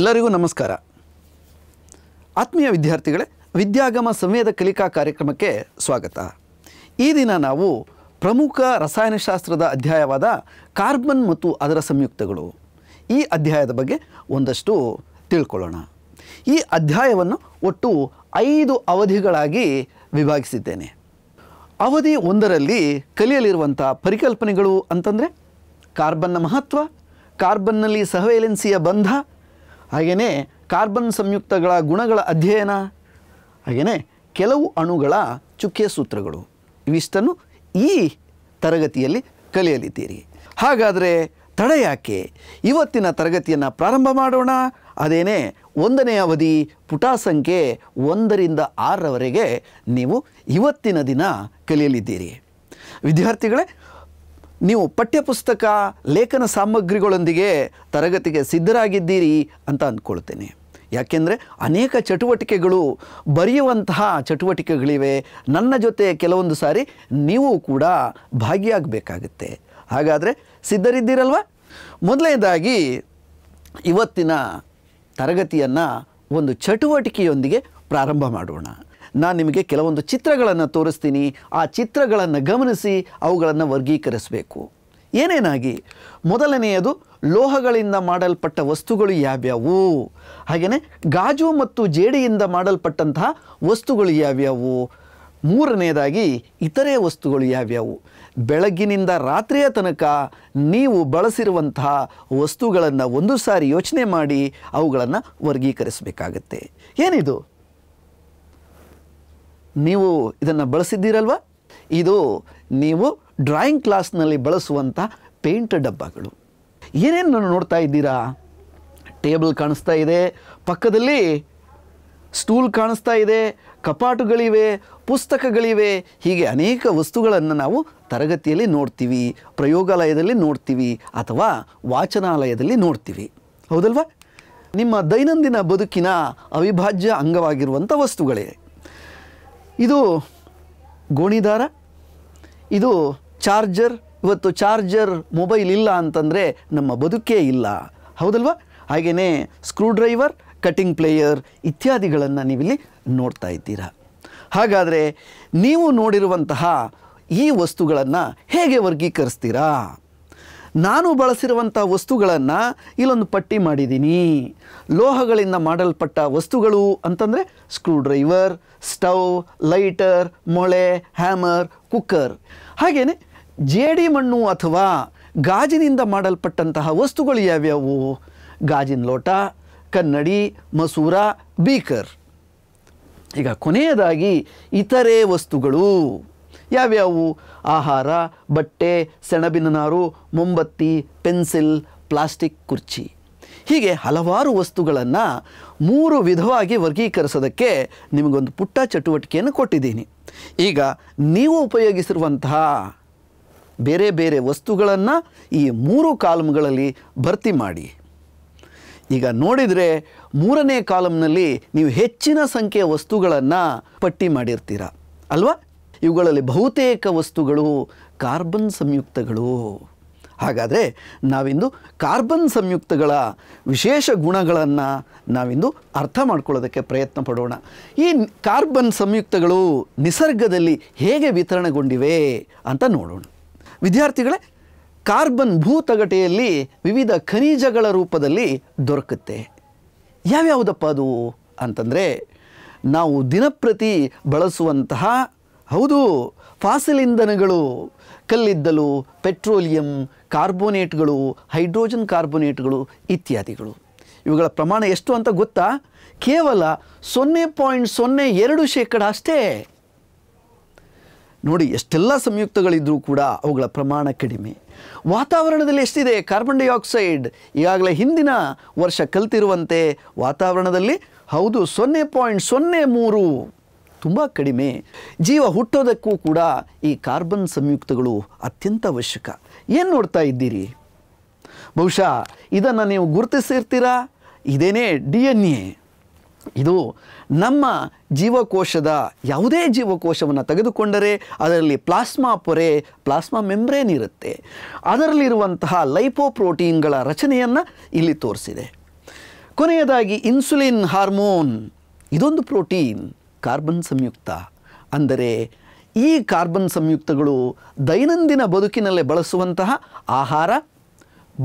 ಎಲ್ಲರಿಗೂ ನಮಸ್ಕಾರ ಆತ್ಮೀಯ ವಿದ್ಯಾರ್ಥಿಗಳೇ ವಿದ್ಯಾಗಮ ಸಂವೇದ ಕಲಿಕಾ ಕಾರ್ಯಕ್ರಮಕ್ಕೆ ಸ್ವಾಗತ ಈ ದಿನ ನಾವು ಪ್ರಮುಖ ರಸಾಯನಶಾಸ್ತ್ರದ ಅಧ್ಯಾಯವಾದ ಕಾರ್ಬನ್ ಮತ್ತು ಅದರ ಸಂಯುಕ್ತಗಳು ಈ ಅಧ್ಯಾಯದ ಬಗ್ಗೆ ಒಂದಷ್ಟು ತಿಳ್ಕೊಳ್ಳೋಣ ಈ ಅಧ್ಯಾಯವನ್ನು ಒಟ್ಟು ಐದು ಅವಧಿಗಳಾಗಿ ವಿಭಾಗಿಸಿದ್ದೇನೆ ಅವಧಿ ಒಂದರಲ್ಲಿ ಕಲಿಯಲಿರುವಂಥ ಪರಿಕಲ್ಪನೆಗಳು ಅಂತಂದರೆ ಕಾರ್ಬನ್ನ ಮಹತ್ವ ಕಾರ್ಬನ್ನಲ್ಲಿ ಸಹವೇಲೆನ್ಸಿಯ ಬಂಧ ಹಾಗೆಯೇ ಕಾರ್ಬನ್ ಸಂಯುಕ್ತಗಳ ಗುಣಗಳ ಅಧ್ಯಯನ ಹಾಗೆಯೇ ಕೆಲವು ಅಣುಗಳ ಚುಕ್ಕೆ ಸೂತ್ರಗಳು ಇವಿಷ್ಟನ್ನು ಈ ತರಗತಿಯಲ್ಲಿ ಕಲಿಯಲಿದ್ದೀರಿ ಹಾಗಾದರೆ ತಡ ಯಾಕೆ ಇವತ್ತಿನ ತರಗತಿಯನ್ನು ಪ್ರಾರಂಭ ಮಾಡೋಣ ಅದೇನೇ ಒಂದನೇ ಅವಧಿ ಪುಟ ಸಂಖ್ಯೆ ಒಂದರಿಂದ ಆರರವರೆಗೆ ನೀವು ಇವತ್ತಿನ ದಿನ ಕಲಿಯಲಿದ್ದೀರಿ ವಿದ್ಯಾರ್ಥಿಗಳೇ ನೀವು ಪಠ್ಯಪುಸ್ತಕ ಲೇಖನ ಸಾಮಗ್ರಿಗಳೊಂದಿಗೆ ತರಗತಿಗೆ ಸಿದ್ಧರಾಗಿದ್ದೀರಿ ಅಂತ ಅಂದ್ಕೊಳ್ತೇನೆ ಯಾಕೆಂದರೆ ಅನೇಕ ಚಟುವಟಿಕೆಗಳು ಬರೆಯುವಂತಹ ಚಟುವಟಿಕೆಗಳಿವೆ ನನ್ನ ಜೊತೆ ಕೆಲವೊಂದು ಸಾರಿ ನೀವು ಕೂಡ ಭಾಗಿಯಾಗಬೇಕಾಗತ್ತೆ ಹಾಗಾದರೆ ಸಿದ್ಧರಿದ್ದೀರಲ್ವ ಮೊದಲನೇದಾಗಿ ಇವತ್ತಿನ ತರಗತಿಯನ್ನು ಒಂದು ಚಟುವಟಿಕೆಯೊಂದಿಗೆ ಪ್ರಾರಂಭ ಮಾಡೋಣ ನಾನು ನಿಮಗೆ ಕೆಲವೊಂದು ಚಿತ್ರಗಳನ್ನು ತೋರಿಸ್ತೀನಿ ಆ ಚಿತ್ರಗಳನ್ನು ಗಮನಿಸಿ ಅವುಗಳನ್ನು ವರ್ಗೀಕರಿಸಬೇಕು ಏನೇನಾಗಿ ಮೊದಲನೆಯದು ಲೋಹಗಳಿಂದ ಮಾಡಲ್ಪಟ್ಟ ವಸ್ತುಗಳು ಯಾವ್ಯಾವು ಹಾಗೆಯೇ ಗಾಜು ಮತ್ತು ಜೇಡಿಯಿಂದ ಮಾಡಲ್ಪಟ್ಟಂತಹ ವಸ್ತುಗಳು ಯಾವ್ಯಾವು ಮೂರನೆಯದಾಗಿ ಇತರೆ ವಸ್ತುಗಳು ಯಾವ್ಯಾವು ಬೆಳಗ್ಗಿನಿಂದ ರಾತ್ರಿಯ ತನಕ ನೀವು ಬಳಸಿರುವಂತಹ ವಸ್ತುಗಳನ್ನು ಒಂದು ಸಾರಿ ಯೋಚನೆ ಮಾಡಿ ಅವುಗಳನ್ನು ವರ್ಗೀಕರಿಸಬೇಕಾಗತ್ತೆ ಏನಿದು ನೀವು ಇದನ್ನು ಬಳಸಿದ್ದೀರಲ್ವಾ ಇದು ನೀವು ಡ್ರಾಯಿಂಗ್ ಕ್ಲಾಸ್ನಲ್ಲಿ ಬಳಸುವಂಥ ಪೇಂಟ್ ಡಬ್ಬಗಳು ಏನೇನು ನೋಡ್ತಾ ಇದ್ದೀರಾ ಟೇಬಲ್ ಕಾಣಿಸ್ತಾ ಇದೆ ಪಕ್ಕದಲ್ಲಿ ಸ್ಟೂಲ್ ಕಾಣಿಸ್ತಾ ಇದೆ ಕಪಾಟುಗಳಿವೆ ಪುಸ್ತಕಗಳಿವೆ ಹೀಗೆ ಅನೇಕ ವಸ್ತುಗಳನ್ನು ನಾವು ತರಗತಿಯಲ್ಲಿ ನೋಡ್ತೀವಿ ಪ್ರಯೋಗಾಲಯದಲ್ಲಿ ನೋಡ್ತೀವಿ ಅಥವಾ ವಾಚನಾಲಯದಲ್ಲಿ ನೋಡ್ತೀವಿ ಹೌದಲ್ವಾ ನಿಮ್ಮ ದೈನಂದಿನ ಬದುಕಿನ ಅವಿಭಾಜ್ಯ ಅಂಗವಾಗಿರುವಂಥ ವಸ್ತುಗಳೇ ಇದು ಗೋಣಿದಾರ ಇದು ಚಾರ್ಜರ್ ಇವತ್ತು ಚಾರ್ಜರ್ ಮೊಬೈಲ್ ಇಲ್ಲ ಅಂತಂದರೆ ನಮ್ಮ ಬದುಕೇ ಇಲ್ಲ ಹೌದಲ್ವಾ ಹಾಗೆಯೇ ಸ್ಕ್ರೂ ಡ್ರೈವರ್ ಕಟಿಂಗ್ ಪ್ಲೇಯರ್ ಇತ್ಯಾದಿಗಳನ್ನು ನೀವಿಲ್ಲಿ ನೋಡ್ತಾ ಇದ್ದೀರಾ ಹಾಗಾದರೆ ನೀವು ನೋಡಿರುವಂತಹ ಈ ವಸ್ತುಗಳನ್ನು ಹೇಗೆ ವರ್ಗೀಕರಿಸ್ತೀರಾ ನಾನು ಬಳಸಿರುವಂಥ ವಸ್ತುಗಳನ್ನು ಇಲ್ಲೊಂದು ಪಟ್ಟಿ ಮಾಡಿದ್ದೀನಿ ಲೋಹಗಳಿಂದ ಮಾಡಲ್ಪಟ್ಟ ವಸ್ತುಗಳು ಅಂತಂದರೆ ಸ್ಕ್ರೂ ಡ್ರೈವರ್ ಸ್ಟವ್ ಲೈಟರ್ ಮೊಳೆ ಹ್ಯಾಮರ್ ಕುಕ್ಕರ್ ಹಾಗೆಯೇ ಜೇಡಿ ಮಣ್ಣು ಅಥವಾ ಗಾಜಿನಿಂದ ಮಾಡಲ್ಪಟ್ಟಂತಹ ವಸ್ತುಗಳು ಯಾವ್ಯಾವು ಗಾಜಿನ ಲೋಟ ಕನ್ನಡಿ ಮಸೂರ ಬೀಕರ್ ಈಗ ಕೊನೆಯದಾಗಿ ಇತರೆ ವಸ್ತುಗಳು ಯಾವ್ಯಾವು ಆಹಾರ ಬಟ್ಟೆ ಸೆಣಬಿನ ನಾರು ಮೊಂಬತ್ತಿ ಪೆನ್ಸಿಲ್ ಪ್ಲಾಸ್ಟಿಕ್ ಕುರ್ಚಿ ಹೀಗೆ ಹಲವಾರು ವಸ್ತುಗಳನ್ನು ಮೂರು ವಿಧವಾಗಿ ವರ್ಗೀಕರಿಸೋದಕ್ಕೆ ನಿಮಗೊಂದು ಪುಟ್ಟ ಚಟುವಟಿಕೆಯನ್ನು ಕೊಟ್ಟಿದ್ದೀನಿ ಈಗ ನೀವು ಉಪಯೋಗಿಸಿರುವಂತಹ ಬೇರೆ ಬೇರೆ ವಸ್ತುಗಳನ್ನು ಈ ಮೂರು ಕಾಲಮ್ಗಳಲ್ಲಿ ಭರ್ತಿ ಮಾಡಿ ಈಗ ನೋಡಿದರೆ ಮೂರನೇ ಕಾಲಮ್ನಲ್ಲಿ ನೀವು ಹೆಚ್ಚಿನ ಸಂಖ್ಯೆಯ ವಸ್ತುಗಳನ್ನು ಪಟ್ಟಿ ಮಾಡಿರ್ತೀರ ಅಲ್ವಾ ಇವುಗಳಲ್ಲಿ ಬಹುತೇಕ ವಸ್ತುಗಳು ಕಾರ್ಬನ್ ಸಂಯುಕ್ತಗಳು ಹಾಗಾದರೆ ನಾವಿಂದು ಕಾರ್ಬನ್ ಸಂಯುಕ್ತಗಳ ವಿಶೇಷ ಗುಣಗಳನ್ನು ನಾವಿಂದು ಅರ್ಥ ಮಾಡ್ಕೊಳ್ಳೋದಕ್ಕೆ ಪ್ರಯತ್ನ ಪಡೋಣ ಈ ಕಾರ್ಬನ್ ಸಂಯುಕ್ತಗಳು ನಿಸರ್ಗದಲ್ಲಿ ಹೇಗೆ ವಿತರಣೆಗೊಂಡಿವೆ ಅಂತ ನೋಡೋಣ ವಿದ್ಯಾರ್ಥಿಗಳೇ ಕಾರ್ಬನ್ ಭೂತಗಟೆಯಲ್ಲಿ ವಿವಿಧ ಖನಿಜಗಳ ರೂಪದಲ್ಲಿ ದೊರಕುತ್ತೆ ಯಾವ್ಯಾವುದಪ್ಪ ಅದು ಅಂತಂದರೆ ನಾವು ದಿನಪ್ರತಿ ಬಳಸುವಂತಹ ಹೌದು ಫಾಸಿಲ್ ಇಂಧನಗಳು ಕಲ್ಲಿದ್ದಲು ಪೆಟ್ರೋಲಿಯಂ ಕಾರ್ಬೋನೇಟ್ಗಳು ಹೈಡ್ರೋಜನ್ ಕಾರ್ಬೋನೇಟ್ಗಳು ಇತ್ಯಾದಿಗಳು ಇವುಗಳ ಪ್ರಮಾಣ ಎಷ್ಟು ಅಂತ ಗೊತ್ತಾ ಕೇವಲ ಸೊನ್ನೆ ಪಾಯಿಂಟ್ ಸೊನ್ನೆ ಎರಡು ಶೇಕಡ ಅಷ್ಟೇ ನೋಡಿ ಎಷ್ಟೆಲ್ಲ ಸಂಯುಕ್ತಗಳಿದ್ದರೂ ಕೂಡ ಅವುಗಳ ಪ್ರಮಾಣ ಕಡಿಮೆ ವಾತಾವರಣದಲ್ಲಿ ಎಷ್ಟಿದೆ ಕಾರ್ಬನ್ ಡೈಆಕ್ಸೈಡ್ ಈಗಾಗಲೇ ಹಿಂದಿನ ವರ್ಷ ಕಲ್ತಿರುವಂತೆ ವಾತಾವರಣದಲ್ಲಿ ಹೌದು ಸೊನ್ನೆ ಪಾಯಿಂಟ್ ಸೊನ್ನೆ ಮೂರು ತುಂಬ ಕಡಿಮೆ ಜೀವ ಹುಟ್ಟೋದಕ್ಕೂ ಕೂಡ ಈ ಕಾರ್ಬನ್ ಸಂಯುಕ್ತಗಳು ಅತ್ಯಂತ ಅವಶ್ಯಕ ಏನು ನೋಡ್ತಾ ಇದ್ದೀರಿ ಬಹುಶಃ ಇದನ್ನು ನೀವು ಗುರುತಿಸಿರ್ತೀರಾ ಇದೇನೇ ಡಿ ಎನ್ ಎ ಇದು ನಮ್ಮ ಜೀವಕೋಶದ ಯಾವುದೇ ಜೀವಕೋಶವನ್ನು ತೆಗೆದುಕೊಂಡರೆ ಅದರಲ್ಲಿ ಪ್ಲಾಸ್ಮಾ ಪೊರೆ ಪ್ಲಾಸ್ಮಾ ಮೆಂಬ್ರೇನ್ ಇರುತ್ತೆ ಅದರಲ್ಲಿರುವಂತಹ ಲೈಪೋಪ್ರೋಟೀನ್ಗಳ ರಚನೆಯನ್ನು ಇಲ್ಲಿ ತೋರಿಸಿದೆ ಕೊನೆಯದಾಗಿ ಇನ್ಸುಲಿನ್ ಹಾರ್ಮೋನ್ ಇದೊಂದು ಪ್ರೋಟೀನ್ ಕಾರ್ಬನ್ ಸಂಯುಕ್ತ ಅಂದರೆ ಈ ಕಾರ್ಬನ್ ಸಂಯುಕ್ತಗಳು ದೈನಂದಿನ ಬದುಕಿನಲ್ಲೇ ಬಳಸುವಂತಹ ಆಹಾರ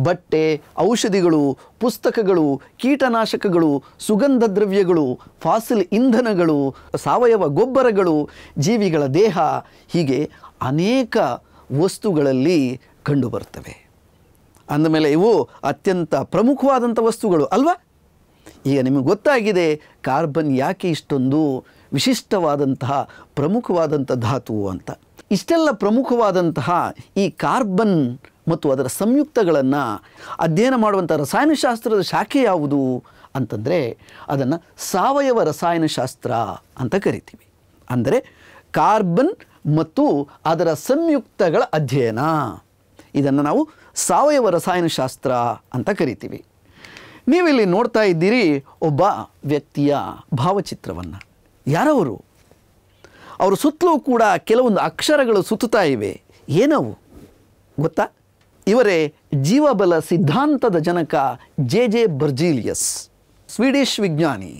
ಬಟ್ಟೆ ಔಷಧಿಗಳು ಪುಸ್ತಕಗಳು ಕೀಟನಾಶಕಗಳು ಸುಗಂಧ ದ್ರವ್ಯಗಳು ಫಾಸಿಲ್ ಇಂಧನಗಳು ಸಾವಯವ ಗೊಬ್ಬರಗಳು ಜೀವಿಗಳ ದೇಹ ಹೀಗೆ ಅನೇಕ ವಸ್ತುಗಳಲ್ಲಿ ಕಂಡುಬರ್ತವೆ ಅಂದಮೇಲೆ ಇವು ಅತ್ಯಂತ ಪ್ರಮುಖವಾದಂಥ ವಸ್ತುಗಳು ಅಲ್ವಾ ಈಗ ನಿಮಗೆ ಗೊತ್ತಾಗಿದೆ ಕಾರ್ಬನ್ ಯಾಕೆ ಇಷ್ಟೊಂದು ವಿಶಿಷ್ಟವಾದಂತಹ ಪ್ರಮುಖವಾದಂಥ ಧಾತು ಅಂತ ಇಷ್ಟೆಲ್ಲ ಪ್ರಮುಖವಾದಂತಹ ಈ ಕಾರ್ಬನ್ ಮತ್ತು ಅದರ ಸಂಯುಕ್ತಗಳನ್ನು ಅಧ್ಯಯನ ಮಾಡುವಂಥ ರಸಾಯನಶಾಸ್ತ್ರದ ಶಾಖೆ ಯಾವುದು ಅಂತಂದರೆ ಅದನ್ನು ಸಾವಯವ ರಸಾಯನಶಾಸ್ತ್ರ ಅಂತ ಕರಿತೀವಿ ಅಂದರೆ ಕಾರ್ಬನ್ ಮತ್ತು ಅದರ ಸಂಯುಕ್ತಗಳ ಅಧ್ಯಯನ ಇದನ್ನು ನಾವು ಸಾವಯವ ರಸಾಯನಶಾಸ್ತ್ರ ಅಂತ ಕರಿತೀವಿ ನೀವಿಲ್ಲಿ ನೋಡ್ತಾ ಇದ್ದೀರಿ ಒಬ್ಬ ವ್ಯಕ್ತಿಯ ಭಾವಚಿತ್ರವನ್ನು ಯಾರವರು ಅವರು ಸುತ್ತಲೂ ಕೂಡ ಕೆಲವೊಂದು ಅಕ್ಷರಗಳು ಸುತ್ತುತ್ತಾ ಇವೆ ಏನವು ಗೊತ್ತಾ ಇವರೇ ಜೀವಬಲ ಸಿದ್ಧಾಂತದ ಜನಕ ಜೆ ಜೆ ಬರ್ಜೀಲಿಯಸ್ ಸ್ವೀಡಿಷ್ ವಿಜ್ಞಾನಿ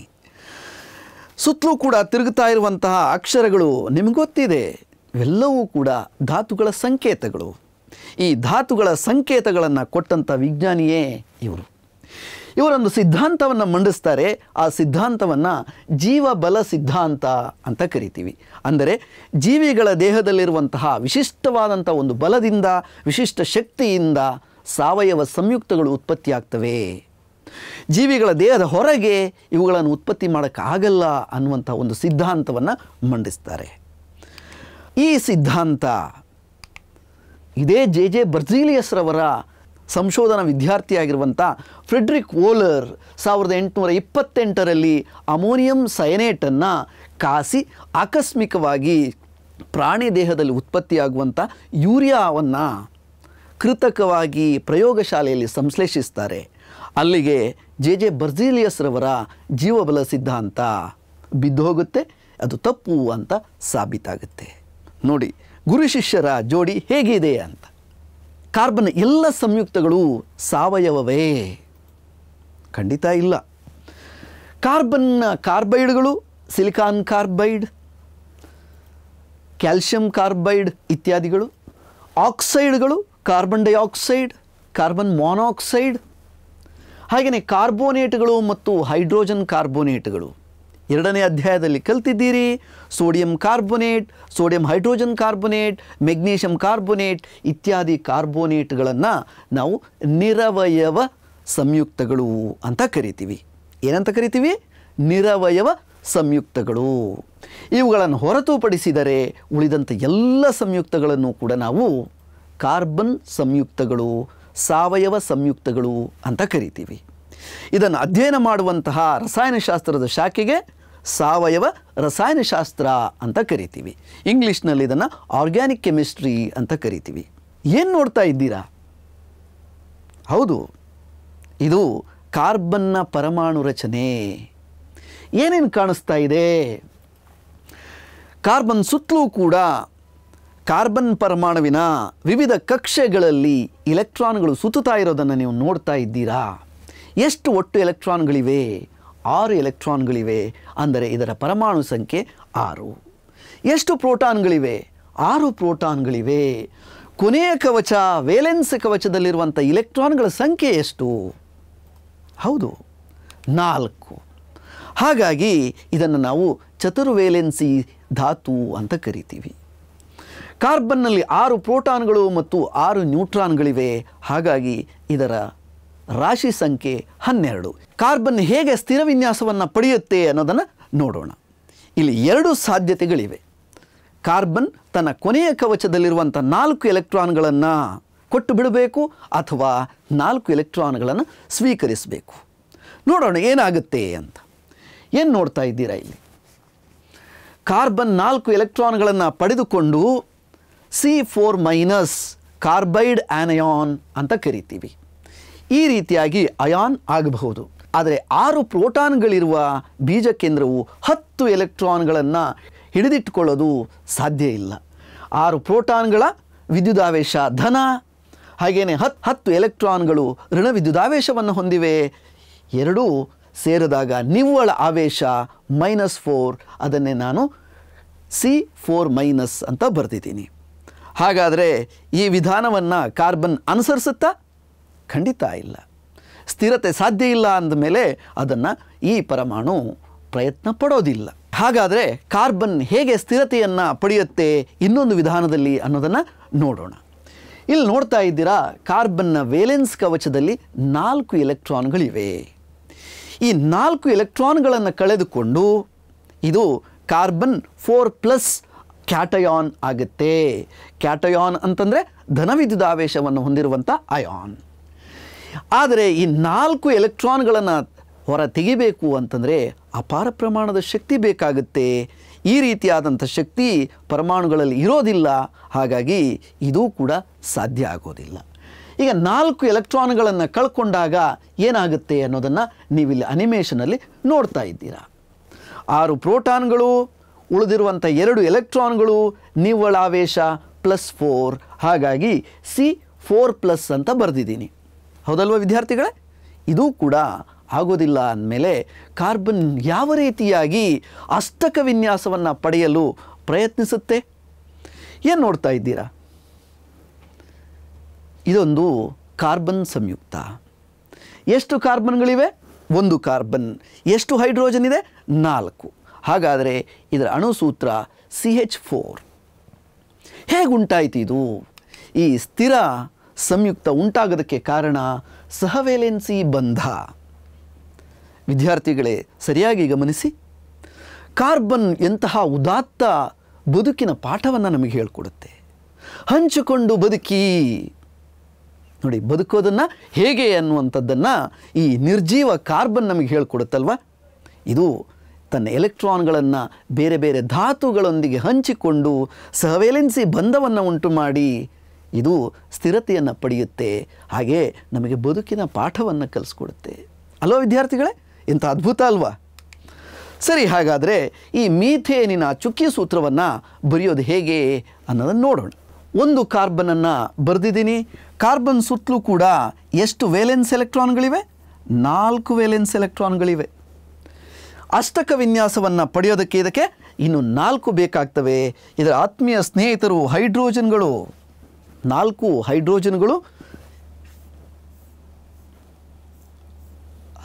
ಸುತ್ತಲೂ ಕೂಡ ತಿರುಗುತ್ತಾ ಇರುವಂತಹ ಅಕ್ಷರಗಳು ನಿಮ್ಗೆ ಗೊತ್ತಿದೆ ಇವೆಲ್ಲವೂ ಕೂಡ ಧಾತುಗಳ ಸಂಕೇತಗಳು ಈ ಧಾತುಗಳ ಸಂಕೇತಗಳನ್ನು ಕೊಟ್ಟಂಥ ವಿಜ್ಞಾನಿಯೇ ಇವರು ಇವರೊಂದು ಸಿದ್ಧಾಂತವನ್ನು ಮಂಡಿಸ್ತಾರೆ ಆ ಸಿದ್ಧಾಂತವನ್ನು ಜೀವಬಲ ಸಿದ್ಧಾಂತ ಅಂತ ಕರಿತೀವಿ ಅಂದರೆ ಜೀವಿಗಳ ದೇಹದಲ್ಲಿರುವಂತಹ ವಿಶಿಷ್ಟವಾದಂಥ ಒಂದು ಬಲದಿಂದ ವಿಶಿಷ್ಟ ಶಕ್ತಿಯಿಂದ ಸಾವಯವ ಸಂಯುಕ್ತಗಳು ಉತ್ಪತ್ತಿಯಾಗ್ತವೆ ಜೀವಿಗಳ ದೇಹದ ಹೊರಗೆ ಇವುಗಳನ್ನು ಉತ್ಪತ್ತಿ ಮಾಡೋಕ್ಕಾಗಲ್ಲ ಅನ್ನುವಂಥ ಒಂದು ಸಿದ್ಧಾಂತವನ್ನು ಮಂಡಿಸ್ತಾರೆ ಈ ಸಿದ್ಧಾಂತ ಇದೇ ಜೆ ಜೆ ಬರ್ಜೀಲಿಯಸ್ರವರ ಸಂಶೋಧನಾ ವಿದ್ಯಾರ್ಥಿಯಾಗಿರುವಂಥ ಫ್ರೆಡ್ರಿಕ್ ಓಲರ್ ಸಾವಿರದ ಎಂಟುನೂರ ಇಪ್ಪತ್ತೆಂಟರಲ್ಲಿ ಅಮೋನಿಯಂ ಸಯನೇಟನ್ನು ಕಾಸಿ ಆಕಸ್ಮಿಕವಾಗಿ ಪ್ರಾಣಿ ದೇಹದಲ್ಲಿ ಉತ್ಪತ್ತಿಯಾಗುವಂಥ ಯೂರಿಯಾವನ್ನು ಕೃತಕವಾಗಿ ಪ್ರಯೋಗಶಾಲೆಯಲ್ಲಿ ಸಂಶ್ಲೇಷಿಸ್ತಾರೆ ಅಲ್ಲಿಗೆ ಜೆ ಜೆ ರವರ ಜೀವಬಲ ಸಿದ್ಧಾಂತ ಬಿದ್ದು ಹೋಗುತ್ತೆ ಅದು ತಪ್ಪು ಅಂತ ಸಾಬೀತಾಗುತ್ತೆ ನೋಡಿ ಗುರು ಶಿಷ್ಯರ ಜೋಡಿ ಹೇಗಿದೆ ಅಂತ ಕಾರ್ಬನ್ ಎಲ್ಲ ಸಂಯುಕ್ತಗಳು ಸಾವಯವವೇ ಖಂಡಿತ ಇಲ್ಲ ಕಾರ್ಬನ್ನ ಕಾರ್ಬೈಡ್ಗಳು ಸಿಲಿಕಾನ್ ಕಾರ್ಬೈಡ್ ಕ್ಯಾಲ್ಷಿಯಂ ಕಾರ್ಬೈಡ್ ಇತ್ಯಾದಿಗಳು ಆಕ್ಸೈಡ್ಗಳು ಕಾರ್ಬನ್ ಡೈಆಕ್ಸೈಡ್ ಕಾರ್ಬನ್ ಮಾನಾಕ್ಸೈಡ್ ಹಾಗೆಯೇ ಕಾರ್ಬೋನೇಟ್ಗಳು ಮತ್ತು ಹೈಡ್ರೋಜನ್ ಕಾರ್ಬೋನೇಟ್ಗಳು ಎರಡನೇ ಅಧ್ಯಾಯದಲ್ಲಿ ಕಲ್ತಿದ್ದೀರಿ sodium carbonate sodium hydrogen carbonate magnesium carbonate ಇತ್ಯಾದಿ ಕಾರ್ಬೊನೇಟ್ಗಳನ್ನು ನಾವು ನಿರವಯವ ಸಂಯುಕ್ತಗಳು ಅಂತ ಕರಿತೀವಿ ಏನಂತ ಕರಿತೀವಿ ನಿರವಯವ ಸಂಯುಕ್ತಗಳು ಇವುಗಳನ್ನು ಹೊರತುಪಡಿಸಿದರೆ ಉಳಿದಂಥ ಎಲ್ಲ ಸಂಯುಕ್ತಗಳನ್ನು ಕೂಡ ನಾವು ಕಾರ್ಬನ್ ಸಂಯುಕ್ತಗಳು ಸಾವಯವ ಸಂಯುಕ್ತಗಳು ಅಂತ ಕರಿತೀವಿ ಇದನ್ನು ಅಧ್ಯಯನ ಮಾಡುವಂತಹ ರಸಾಯನಶಾಸ್ತ್ರದ ಶಾಖೆಗೆ ಸಾವಯವ ರಸಾಯನಶಾಸ್ತ್ರ ಅಂತ ಕರಿತೀವಿ ಇಂಗ್ಲೀಷ್ನಲ್ಲಿ ಇದನ್ನು ಆರ್ಗ್ಯಾನಿಕ್ ಕೆಮಿಸ್ಟ್ರಿ ಅಂತ ಕರಿತೀವಿ ಏನು ನೋಡ್ತಾ ಇದ್ದೀರಾ ಹೌದು ಇದು ಕಾರ್ಬನ್ನ ಪರಮಾಣು ರಚನೆ ಏನೇನು ಕಾಣಿಸ್ತಾ ಇದೆ ಕಾರ್ಬನ್ ಸುತ್ತಲೂ ಕೂಡ ಕಾರ್ಬನ್ ಪರಮಾಣುವಿನ ವಿವಿಧ ಕಕ್ಷೆಗಳಲ್ಲಿ ಇಲೆಕ್ಟ್ರಾನ್ಗಳು ಸುತ್ತುತ್ತಾ ಇರೋದನ್ನು ನೀವು ನೋಡ್ತಾ ಇದ್ದೀರಾ ಎಷ್ಟು ಒಟ್ಟು ಎಲೆಕ್ಟ್ರಾನ್ಗಳಿವೆ ಆರು ಎಲೆಕ್ಟ್ರಾನ್ಗಳಿವೆ ಅಂದರೆ ಇದರ ಪರಮಾಣು ಸಂಖ್ಯೆ ಆರು ಎಷ್ಟು ಪ್ರೋಟಾನ್ಗಳಿವೆ ಆರು ಪ್ರೋಟಾನ್ಗಳಿವೆ ಕೊನೆಯ ಕವಚ ವೇಲೆನ್ಸ್ ಕವಚದಲ್ಲಿರುವಂಥ ಎಲೆಕ್ಟ್ರಾನ್ಗಳ ಸಂಖ್ಯೆ ಎಷ್ಟು ಹೌದು ನಾಲ್ಕು ಹಾಗಾಗಿ ಇದನ್ನು ನಾವು ಚತುರ್ವೇಲೆನ್ಸಿ ಧಾತು ಅಂತ ಕರಿತೀವಿ ಕಾರ್ಬನ್ನಲ್ಲಿ ಆರು ಪ್ರೋಟಾನ್ಗಳು ಮತ್ತು ಆರು ನ್ಯೂಟ್ರಾನ್ಗಳಿವೆ ಹಾಗಾಗಿ ಇದರ ರಾಶಿ ಸಂಖ್ಯೆ ಹನ್ನೆರಡು ಕಾರ್ಬನ್ ಹೇಗೆ ಸ್ಥಿರ ವಿನ್ಯಾಸವನ್ನು ಪಡೆಯುತ್ತೆ ಅನ್ನೋದನ್ನು ನೋಡೋಣ ಇಲ್ಲಿ ಎರಡು ಸಾಧ್ಯತೆಗಳಿವೆ ಕಾರ್ಬನ್ ತನ್ನ ಕೊನೆಯ ಕವಚದಲ್ಲಿರುವಂಥ ನಾಲ್ಕು ಎಲೆಕ್ಟ್ರಾನ್ಗಳನ್ನು ಕೊಟ್ಟು ಬಿಡಬೇಕು ಅಥವಾ ನಾಲ್ಕು ಎಲೆಕ್ಟ್ರಾನ್ಗಳನ್ನು ಸ್ವೀಕರಿಸಬೇಕು ನೋಡೋಣ ಏನಾಗುತ್ತೆ ಅಂತ ಏನು ನೋಡ್ತಾ ಇದ್ದೀರಾ ಇಲ್ಲಿ ಕಾರ್ಬನ್ ನಾಲ್ಕು ಎಲೆಕ್ಟ್ರಾನ್ಗಳನ್ನು ಪಡೆದುಕೊಂಡು C four minus carbide anion ಅಂತ ಕರಿತೀವಿ ಈ ರೀತಿಯಾಗಿ ಅಯಾನ್ ಆಗಬಹುದು ಆದರೆ ಆರು ಪ್ರೋಟಾನ್ಗಳಿರುವ ಬೀಜ ಕೇಂದ್ರವು ಹತ್ತು ಎಲೆಕ್ಟ್ರಾನ್ಗಳನ್ನು ಹಿಡಿದಿಟ್ಟುಕೊಳ್ಳೋದು ಸಾಧ್ಯ ಇಲ್ಲ ಆರು ಪ್ರೋಟಾನ್ಗಳ ವಿದ್ಯುದಾವೇಶ ಧನ ಹಾಗೆಯೇ ಹತ್ ಹತ್ತು ಎಲೆಕ್ಟ್ರಾನ್ಗಳು ಋಣ ವಿದ್ಯುದಾವೇಶವನ್ನು ಹೊಂದಿವೆ ಎರಡೂ ಸೇರಿದಾಗ ನಿವ್ವಳ ಆವೇಶ ಮೈನಸ್ ಫೋರ್ ಅದನ್ನೇ ನಾನು ಸಿ ಫೋರ್ ಮೈನಸ್ ಅಂತ ಬರ್ತಿದ್ದೀನಿ ಹಾಗಾದರೆ ಈ ವಿಧಾನವನ್ನು ಕಾರ್ಬನ್ ಅನುಸರಿಸುತ್ತಾ ಖಂಡಿತ ಇಲ್ಲ ಸ್ಥಿರತೆ ಸಾಧ್ಯ ಇಲ್ಲ ಅಂದಮೇಲೆ ಅದನ್ನು ಈ ಪರಮಾಣು ಪ್ರಯತ್ನ ಪಡೋದಿಲ್ಲ ಹಾಗಾದರೆ ಕಾರ್ಬನ್ ಹೇಗೆ ಸ್ಥಿರತೆಯನ್ನು ಪಡೆಯುತ್ತೆ ಇನ್ನೊಂದು ವಿಧಾನದಲ್ಲಿ ಅನ್ನೋದನ್ನು ನೋಡೋಣ ಇಲ್ಲಿ ನೋಡ್ತಾ ಇದ್ದೀರಾ ಕಾರ್ಬನ್ನ ವೇಲೆನ್ಸ್ ಕವಚದಲ್ಲಿ ನಾಲ್ಕು ಎಲೆಕ್ಟ್ರಾನ್ಗಳಿವೆ ಈ ನಾಲ್ಕು ಎಲೆಕ್ಟ್ರಾನ್ಗಳನ್ನು ಕಳೆದುಕೊಂಡು ಇದು ಕಾರ್ಬನ್ ಫೋರ್ ಪ್ಲಸ್ ಕ್ಯಾಟಯಾನ್ ಆಗುತ್ತೆ ಕ್ಯಾಟಯಾನ್ ಅಂತಂದರೆ ಧನವಿದ್ಯುದಾವೇಶವನ್ನು ಹೊಂದಿರುವಂಥ ಅಯಾನ್ ಆದರೆ ಈ ನಾಲ್ಕು ಎಲೆಕ್ಟ್ರಾನ್ಗಳನ್ನು ಹೊರ ತೆಗಿಬೇಕು ಅಂತಂದರೆ ಅಪಾರ ಪ್ರಮಾಣದ ಶಕ್ತಿ ಬೇಕಾಗುತ್ತೆ ಈ ರೀತಿಯಾದಂಥ ಶಕ್ತಿ ಪರಮಾಣುಗಳಲ್ಲಿ ಇರೋದಿಲ್ಲ ಹಾಗಾಗಿ ಇದೂ ಕೂಡ ಸಾಧ್ಯ ಆಗೋದಿಲ್ಲ ಈಗ ನಾಲ್ಕು ಎಲೆಕ್ಟ್ರಾನ್ಗಳನ್ನು ಕಳ್ಕೊಂಡಾಗ ಏನಾಗುತ್ತೆ ಅನ್ನೋದನ್ನು ನೀವಿಲ್ಲಿ ಅನಿಮೇಷನಲ್ಲಿ ನೋಡ್ತಾ ಇದ್ದೀರಾ ಆರು ಪ್ರೋಟಾನ್ಗಳು ಉಳಿದಿರುವಂಥ ಎರಡು ಎಲೆಕ್ಟ್ರಾನ್ಗಳು ನಿವ್ವಳ ಪ್ಲಸ್ ಫೋರ್ ಹಾಗಾಗಿ ಸಿ ಫೋರ್ ಪ್ಲಸ್ ಅಂತ ಬರೆದಿದ್ದೀನಿ ಹೌದಲ್ವ ವಿದ್ಯಾರ್ಥಿಗಳೇ ಇದೂ ಕೂಡ ಆಗೋದಿಲ್ಲ ಅಂದಮೇಲೆ ಕಾರ್ಬನ್ ಯಾವ ರೀತಿಯಾಗಿ ಅಷ್ಟಕ ವಿನ್ಯಾಸವನ್ನು ಪಡೆಯಲು ಪ್ರಯತ್ನಿಸುತ್ತೆ ಏನು ನೋಡ್ತಾ ಇದ್ದೀರಾ ಇದೊಂದು ಕಾರ್ಬನ್ ಸಂಯುಕ್ತ ಎಷ್ಟು ಕಾರ್ಬನ್ಗಳಿವೆ ಒಂದು ಕಾರ್ಬನ್ ಎಷ್ಟು ಹೈಡ್ರೋಜನ್ ಇದೆ ನಾಲ್ಕು ಹಾಗಾದರೆ ಇದರ ಅಣುಸೂತ್ರ ಸಿ ಎಚ್ ಫೋರ್ ಹೇಗುಂಟಾಯಿತು ಇದು ಈ ಸ್ಥಿರ ಸಂಯುಕ್ತ ಉಂಟಾಗೋದಕ್ಕೆ ಕಾರಣ ಸಹವೇಲೆನ್ಸಿ ಬಂಧ ವಿದ್ಯಾರ್ಥಿಗಳೇ ಸರಿಯಾಗಿ ಗಮನಿಸಿ ಕಾರ್ಬನ್ ಎಂತಹ ಉದಾತ್ತ ಬದುಕಿನ ಪಾಠವನ್ನು ನಮಗೆ ಹೇಳಿಕೊಡುತ್ತೆ ಹಂಚಿಕೊಂಡು ಬದುಕಿ ನೋಡಿ ಬದುಕೋದನ್ನು ಹೇಗೆ ಅನ್ನುವಂಥದ್ದನ್ನು ಈ ನಿರ್ಜೀವ ಕಾರ್ಬನ್ ನಮಗೆ ಹೇಳ್ಕೊಡುತ್ತಲ್ವ ಇದು ತನ್ನ ಎಲೆಕ್ಟ್ರಾನ್ಗಳನ್ನು ಬೇರೆ ಬೇರೆ ಧಾತುಗಳೊಂದಿಗೆ ಹಂಚಿಕೊಂಡು ಸಹವೇಲೆನ್ಸಿ ಬಂಧವನ್ನು ಉಂಟು ಮಾಡಿ ಇದು ಸ್ಥಿರತೆಯನ್ನು ಪಡೆಯುತ್ತೆ ಹಾಗೆ ನಮಗೆ ಬದುಕಿನ ಪಾಠವನ್ನು ಕಲಿಸ್ಕೊಡುತ್ತೆ ಅಲೋ ವಿದ್ಯಾರ್ಥಿಗಳೇ ಇಂಥ ಅದ್ಭುತ ಅಲ್ವಾ ಸರಿ ಹಾಗಾದರೆ ಈ ಮೀಥೇನಿನ ಚುಕ್ಕಿ ಸೂತ್ರವನ್ನು ಬರೆಯೋದು ಹೇಗೆ ಅನ್ನೋದನ್ನು ನೋಡೋಣ ಒಂದು ಕಾರ್ಬನನ್ನು ಬರೆದಿದ್ದೀನಿ ಕಾರ್ಬನ್ ಸುತ್ತಲೂ ಕೂಡ ಎಷ್ಟು ವೇಲೆನ್ಸ್ ಎಲೆಕ್ಟ್ರಾನ್ಗಳಿವೆ ನಾಲ್ಕು ವೇಲೆನ್ಸ್ ಎಲೆಕ್ಟ್ರಾನ್ಗಳಿವೆ ಅಷ್ಟಕ ವಿನ್ಯಾಸವನ್ನು ಪಡೆಯೋದಕ್ಕೆ ಇದಕ್ಕೆ ಇನ್ನು ನಾಲ್ಕು ಬೇಕಾಗ್ತವೆ ಇದರ ಆತ್ಮೀಯ ಸ್ನೇಹಿತರು ಹೈಡ್ರೋಜನ್ಗಳು ನಾಲ್ಕು ಹೈಡ್ರೋಜನ್ಗಳು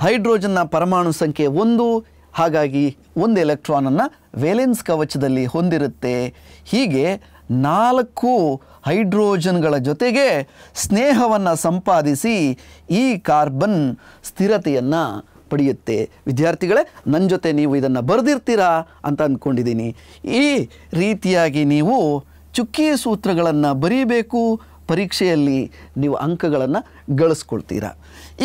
ಹೈಡ್ರೋಜನ್ನ ಪರಮಾಣು ಸಂಖ್ಯೆ ಒಂದು ಹಾಗಾಗಿ ಒಂದು ಎಲೆಕ್ಟ್ರಾನನ್ನು ವೇಲೆನ್ಸ್ ಕವಚದಲ್ಲಿ ಹೊಂದಿರುತ್ತೆ ಹೀಗೆ ನಾಲ್ಕು ಹೈಡ್ರೋಜನ್ಗಳ ಜೊತೆಗೆ ಸ್ನೇಹವನ್ನು ಸಂಪಾದಿಸಿ ಈ ಕಾರ್ಬನ್ ಸ್ಥಿರತೆಯನ್ನು ಪಡೆಯುತ್ತೆ ವಿದ್ಯಾರ್ಥಿಗಳೇ ನನ್ನ ಜೊತೆ ನೀವು ಇದನ್ನು ಬರೆದಿರ್ತೀರಾ ಅಂತ ಅಂದ್ಕೊಂಡಿದ್ದೀನಿ ಈ ರೀತಿಯಾಗಿ ನೀವು ಚುಕ್ಕಿ ಸೂತ್ರಗಳನ್ನು ಬರೀಬೇಕು ಪರೀಕ್ಷೆಯಲ್ಲಿ ನೀವು ಅಂಕಗಳನ್ನು ಗಳಿಸ್ಕೊಳ್ತೀರಾ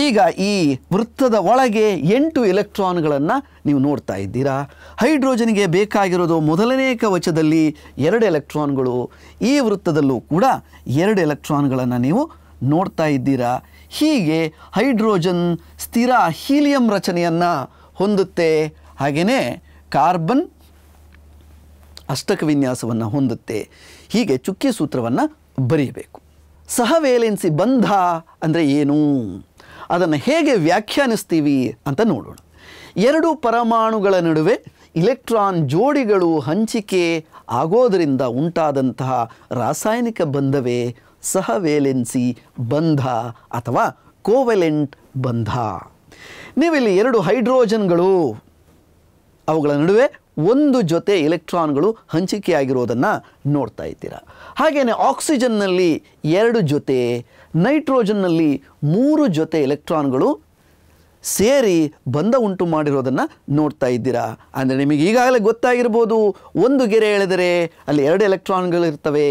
ಈಗ ಈ ವೃತ್ತದ ಒಳಗೆ ಎಂಟು ಎಲೆಕ್ಟ್ರಾನ್ಗಳನ್ನು ನೀವು ನೋಡ್ತಾ ಇದ್ದೀರಾ ಹೈಡ್ರೋಜನ್ಗೆ ಬೇಕಾಗಿರೋದು ಮೊದಲನೇ ಕವಚದಲ್ಲಿ ಎರಡು ಎಲೆಕ್ಟ್ರಾನ್ಗಳು ಈ ವೃತ್ತದಲ್ಲೂ ಕೂಡ ಎರಡು ಎಲೆಕ್ಟ್ರಾನ್ಗಳನ್ನು ನೀವು ನೋಡ್ತಾ ಇದ್ದೀರಾ ಹೀಗೆ ಹೈಡ್ರೋಜನ್ ಸ್ಥಿರ ಹೀಲಿಯಂ ರಚನೆಯನ್ನು ಹೊಂದುತ್ತೆ ಹಾಗೆಯೇ ಕಾರ್ಬನ್ ಅಷ್ಟಕ ವಿನ್ಯಾಸವನ್ನು ಹೊಂದುತ್ತೆ ಹೀಗೆ ಚುಕ್ಕಿ ಸೂತ್ರವನ್ನು ಬರೆಯಬೇಕು ಸಹವೇಲೆನ್ಸಿ ಬಂಧ ಅಂದರೆ ಏನು ಅದನ್ನು ಹೇಗೆ ವ್ಯಾಖ್ಯಾನಿಸ್ತೀವಿ ಅಂತ ನೋಡೋಣ ಎರಡು ಪರಮಾಣುಗಳ ನಡುವೆ ಇಲೆಕ್ಟ್ರಾನ್ ಜೋಡಿಗಳು ಹಂಚಿಕೆ ಆಗೋದರಿಂದ ಉಂಟಾದಂತಹ ರಾಸಾಯನಿಕ ಬಂಧವೇ ಸಹವೇಲೆನ್ಸಿ ಬಂಧ ಅಥವಾ ಕೋವೆಲೆಂಟ್ ಬಂಧ ನೀವಿಲ್ಲಿ ಎರಡು ಹೈಡ್ರೋಜನ್ಗಳು ಅವುಗಳ ನಡುವೆ ಒಂದು ಜೊತೆ ಎಲೆಕ್ಟ್ರಾನ್ಗಳು ಹಂಚಿಕೆಯಾಗಿರೋದನ್ನು ನೋಡ್ತಾ ಇದ್ದೀರಾ ಹಾಗೆಯೇ ಆಕ್ಸಿಜನ್ನಲ್ಲಿ ಎರಡು ಜೊತೆ ನೈಟ್ರೋಜನ್ನಲ್ಲಿ ಮೂರು ಜೊತೆ ಎಲೆಕ್ಟ್ರಾನ್ಗಳು ಸೇರಿ ಬಂದ ಉಂಟು ಮಾಡಿರೋದನ್ನು ನೋಡ್ತಾ ಇದ್ದೀರಾ ಅಂದರೆ ನಿಮಗೆ ಈಗಾಗಲೇ ಗೊತ್ತಾಗಿರ್ಬೋದು ಒಂದು ಗೆರೆ ಎಳೆದರೆ ಅಲ್ಲಿ ಎರಡು ಎಲೆಕ್ಟ್ರಾನ್ಗಳಿರ್ತವೆ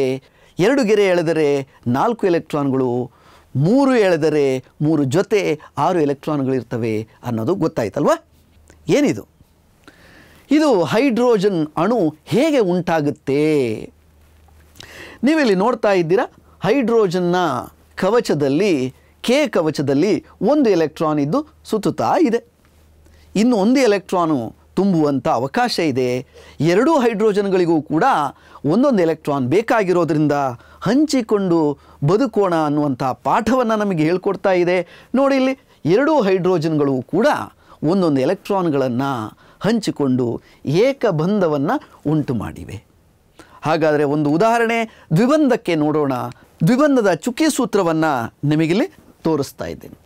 ಎರಡು ಗೆರೆ ಎಳೆದರೆ ನಾಲ್ಕು ಎಲೆಕ್ಟ್ರಾನ್ಗಳು ಮೂರು ಎಳೆದರೆ ಮೂರು ಜೊತೆ ಆರು ಎಲೆಕ್ಟ್ರಾನ್ಗಳಿರ್ತವೆ ಅನ್ನೋದು ಗೊತ್ತಾಯ್ತಲ್ವ ಏನಿದು ಇದು ಹೈಡ್ರೋಜನ್ ಅಣು ಹೇಗೆ ಉಂಟಾಗುತ್ತೆ ನೀವಿಲ್ಲಿ ನೋಡ್ತಾ ಇದ್ದೀರಾ ಹೈಡ್ರೋಜನ್ನ ಕವಚದಲ್ಲಿ ಕೆ ಕವಚದಲ್ಲಿ ಒಂದು ಎಲೆಕ್ಟ್ರಾನ್ ಇದ್ದು ಸುತ್ತುತ್ತಾ ಇದೆ ಇನ್ನು ಒಂದು ಎಲೆಕ್ಟ್ರಾನು ತುಂಬುವಂಥ ಅವಕಾಶ ಇದೆ ಎರಡೂ ಹೈಡ್ರೋಜನ್ಗಳಿಗೂ ಕೂಡ ಒಂದೊಂದು ಎಲೆಕ್ಟ್ರಾನ್ ಬೇಕಾಗಿರೋದ್ರಿಂದ ಹಂಚಿಕೊಂಡು ಬದುಕೋಣ ಅನ್ನುವಂಥ ಪಾಠವನ್ನು ನಮಗೆ ಹೇಳ್ಕೊಡ್ತಾ ಇದೆ ನೋಡಿ ಇಲ್ಲಿ ಎರಡೂ ಹೈಡ್ರೋಜನ್ಗಳು ಕೂಡ ಒಂದೊಂದು ಎಲೆಕ್ಟ್ರಾನ್ಗಳನ್ನು ಹಂಚಿಕೊಂಡು ಏಕಬಂಧವನ್ನು ಉಂಟು ಮಾಡಿವೆ ಹಾಗಾದರೆ ಒಂದು ಉದಾಹರಣೆ ದ್ವಿಬಂಧಕ್ಕೆ ನೋಡೋಣ ದ್ವಿಬಂಧದ ಚುಕ್ಕಿ ಸೂತ್ರವನ್ನು ನಿಮಗಿಲ್ಲಿ ತೋರಿಸ್ತಾ ಇದ್ದೇನೆ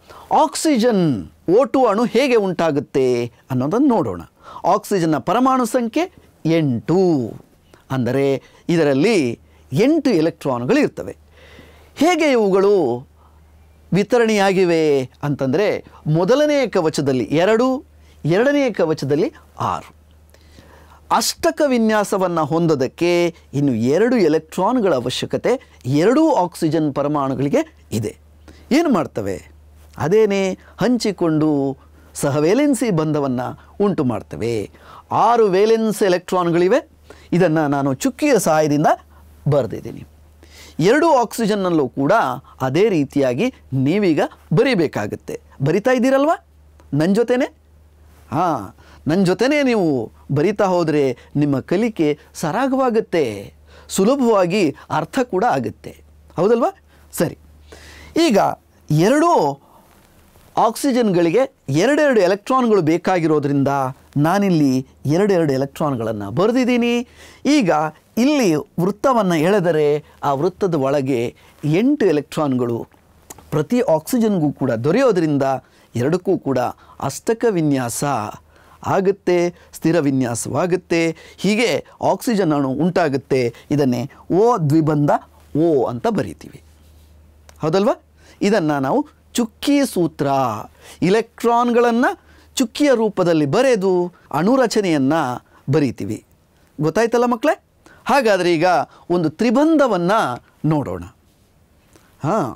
ಆಕ್ಸಿಜನ್ ಓಟು ಅಣು ಹೇಗೆ ಉಂಟಾಗುತ್ತೆ ಅನ್ನೋದನ್ನು ನೋಡೋಣ ಆಕ್ಸಿಜನ್ನ ಪರಮಾಣು ಸಂಖ್ಯೆ ಎಂಟು ಅಂದರೆ ಇದರಲ್ಲಿ ಎಂಟು ಎಲೆಕ್ಟ್ರಾನ್ಗಳು ಇರ್ತವೆ ಹೇಗೆ ಇವುಗಳು ವಿತರಣೆಯಾಗಿವೆ ಅಂತಂದರೆ ಮೊದಲನೇ ಕವಚದಲ್ಲಿ ಎರಡು ಎರಡನೆಯ ಕವಚದಲ್ಲಿ ಆರು ಅಷ್ಟಕ ವಿನ್ಯಾಸವನ್ನು ಹೊಂದೋದಕ್ಕೆ ಇನ್ನು ಎರಡು ಎಲೆಕ್ಟ್ರಾನ್ಗಳ ಅವಶ್ಯಕತೆ ಎರಡೂ ಆಕ್ಸಿಜನ್ ಪರಮಾಣುಗಳಿಗೆ ಇದೆ ಏನು ಮಾಡ್ತವೆ ಅದೇನೇ ಹಂಚಿಕೊಂಡು ಸಹ ವೇಲೆನ್ಸಿ ಬಂಧವನ್ನು ಉಂಟು ಮಾಡ್ತವೆ ಆರು ವೇಲೆನ್ಸ್ ಎಲೆಕ್ಟ್ರಾನ್ಗಳಿವೆ ಇದನ್ನು ನಾನು ಚುಕ್ಕಿಯ ಸಹಾಯದಿಂದ ಬರೆದಿದ್ದೀನಿ ಎರಡು ಆಕ್ಸಿಜನ್ನಲ್ಲೂ ಕೂಡ ಅದೇ ರೀತಿಯಾಗಿ ನೀವೀಗ ಬರೀಬೇಕಾಗತ್ತೆ ಬರಿತಾ ಇದ್ದೀರಲ್ವಾ ನನ್ನ ಜೊತೆನೇ ಹಾಂ ನನ್ನ ಜೊತೆನೇ ನೀವು ಬರಿತಾ ಹೋದರೆ ನಿಮ್ಮ ಕಲಿಕೆ ಸರಾಗವಾಗುತ್ತೆ ಸುಲಭವಾಗಿ ಅರ್ಥ ಕೂಡ ಆಗುತ್ತೆ ಹೌದಲ್ವಾ ಸರಿ ಈಗ ಎರಡೂ ಆಕ್ಸಿಜನ್ಗಳಿಗೆ ಎರಡೆರಡು ಎಲೆಕ್ಟ್ರಾನ್ಗಳು ಬೇಕಾಗಿರೋದ್ರಿಂದ ನಾನಿಲ್ಲಿ ಎರಡೆರಡು ಎಲೆಕ್ಟ್ರಾನ್ಗಳನ್ನು ಬರೆದಿದ್ದೀನಿ ಈಗ ಇಲ್ಲಿ ವೃತ್ತವನ್ನು ಎಳೆದರೆ ಆ ವೃತ್ತದ ಒಳಗೆ ಎಂಟು ಎಲೆಕ್ಟ್ರಾನ್ಗಳು ಪ್ರತಿ ಆಕ್ಸಿಜನ್ಗೂ ಕೂಡ ದೊರೆಯೋದ್ರಿಂದ ಎರಡಕ್ಕೂ ಕೂಡ ಅಷ್ಟಕ ವಿನ್ಯಾಸ ಆಗುತ್ತೆ ಸ್ಥಿರ ವಿನ್ಯಾಸವಾಗುತ್ತೆ ಹೀಗೆ ಆಕ್ಸಿಜನ್ ಅಣು ಉಂಟಾಗುತ್ತೆ ಇದನ್ನೇ ಓ ದ್ವಿಬಂಧ ಓ ಅಂತ ಬರಿತೀವಿ ಹೌದಲ್ವಾ ಇದನ್ನು ನಾವು ಚುಕ್ಕಿ ಸೂತ್ರ ಇಲೆಕ್ಟ್ರಾನ್ಗಳನ್ನು ಚುಕ್ಕಿಯ ರೂಪದಲ್ಲಿ ಬರೆದು ಅಣುರಚನೆಯನ್ನು ಬರೀತೀವಿ ಗೊತ್ತಾಯ್ತಲ್ಲ ಮಕ್ಕಳೇ ಹಾಗಾದರೆ ಈಗ ಒಂದು ತ್ರಿಬಂಧವನ್ನು ನೋಡೋಣ ಹಾಂ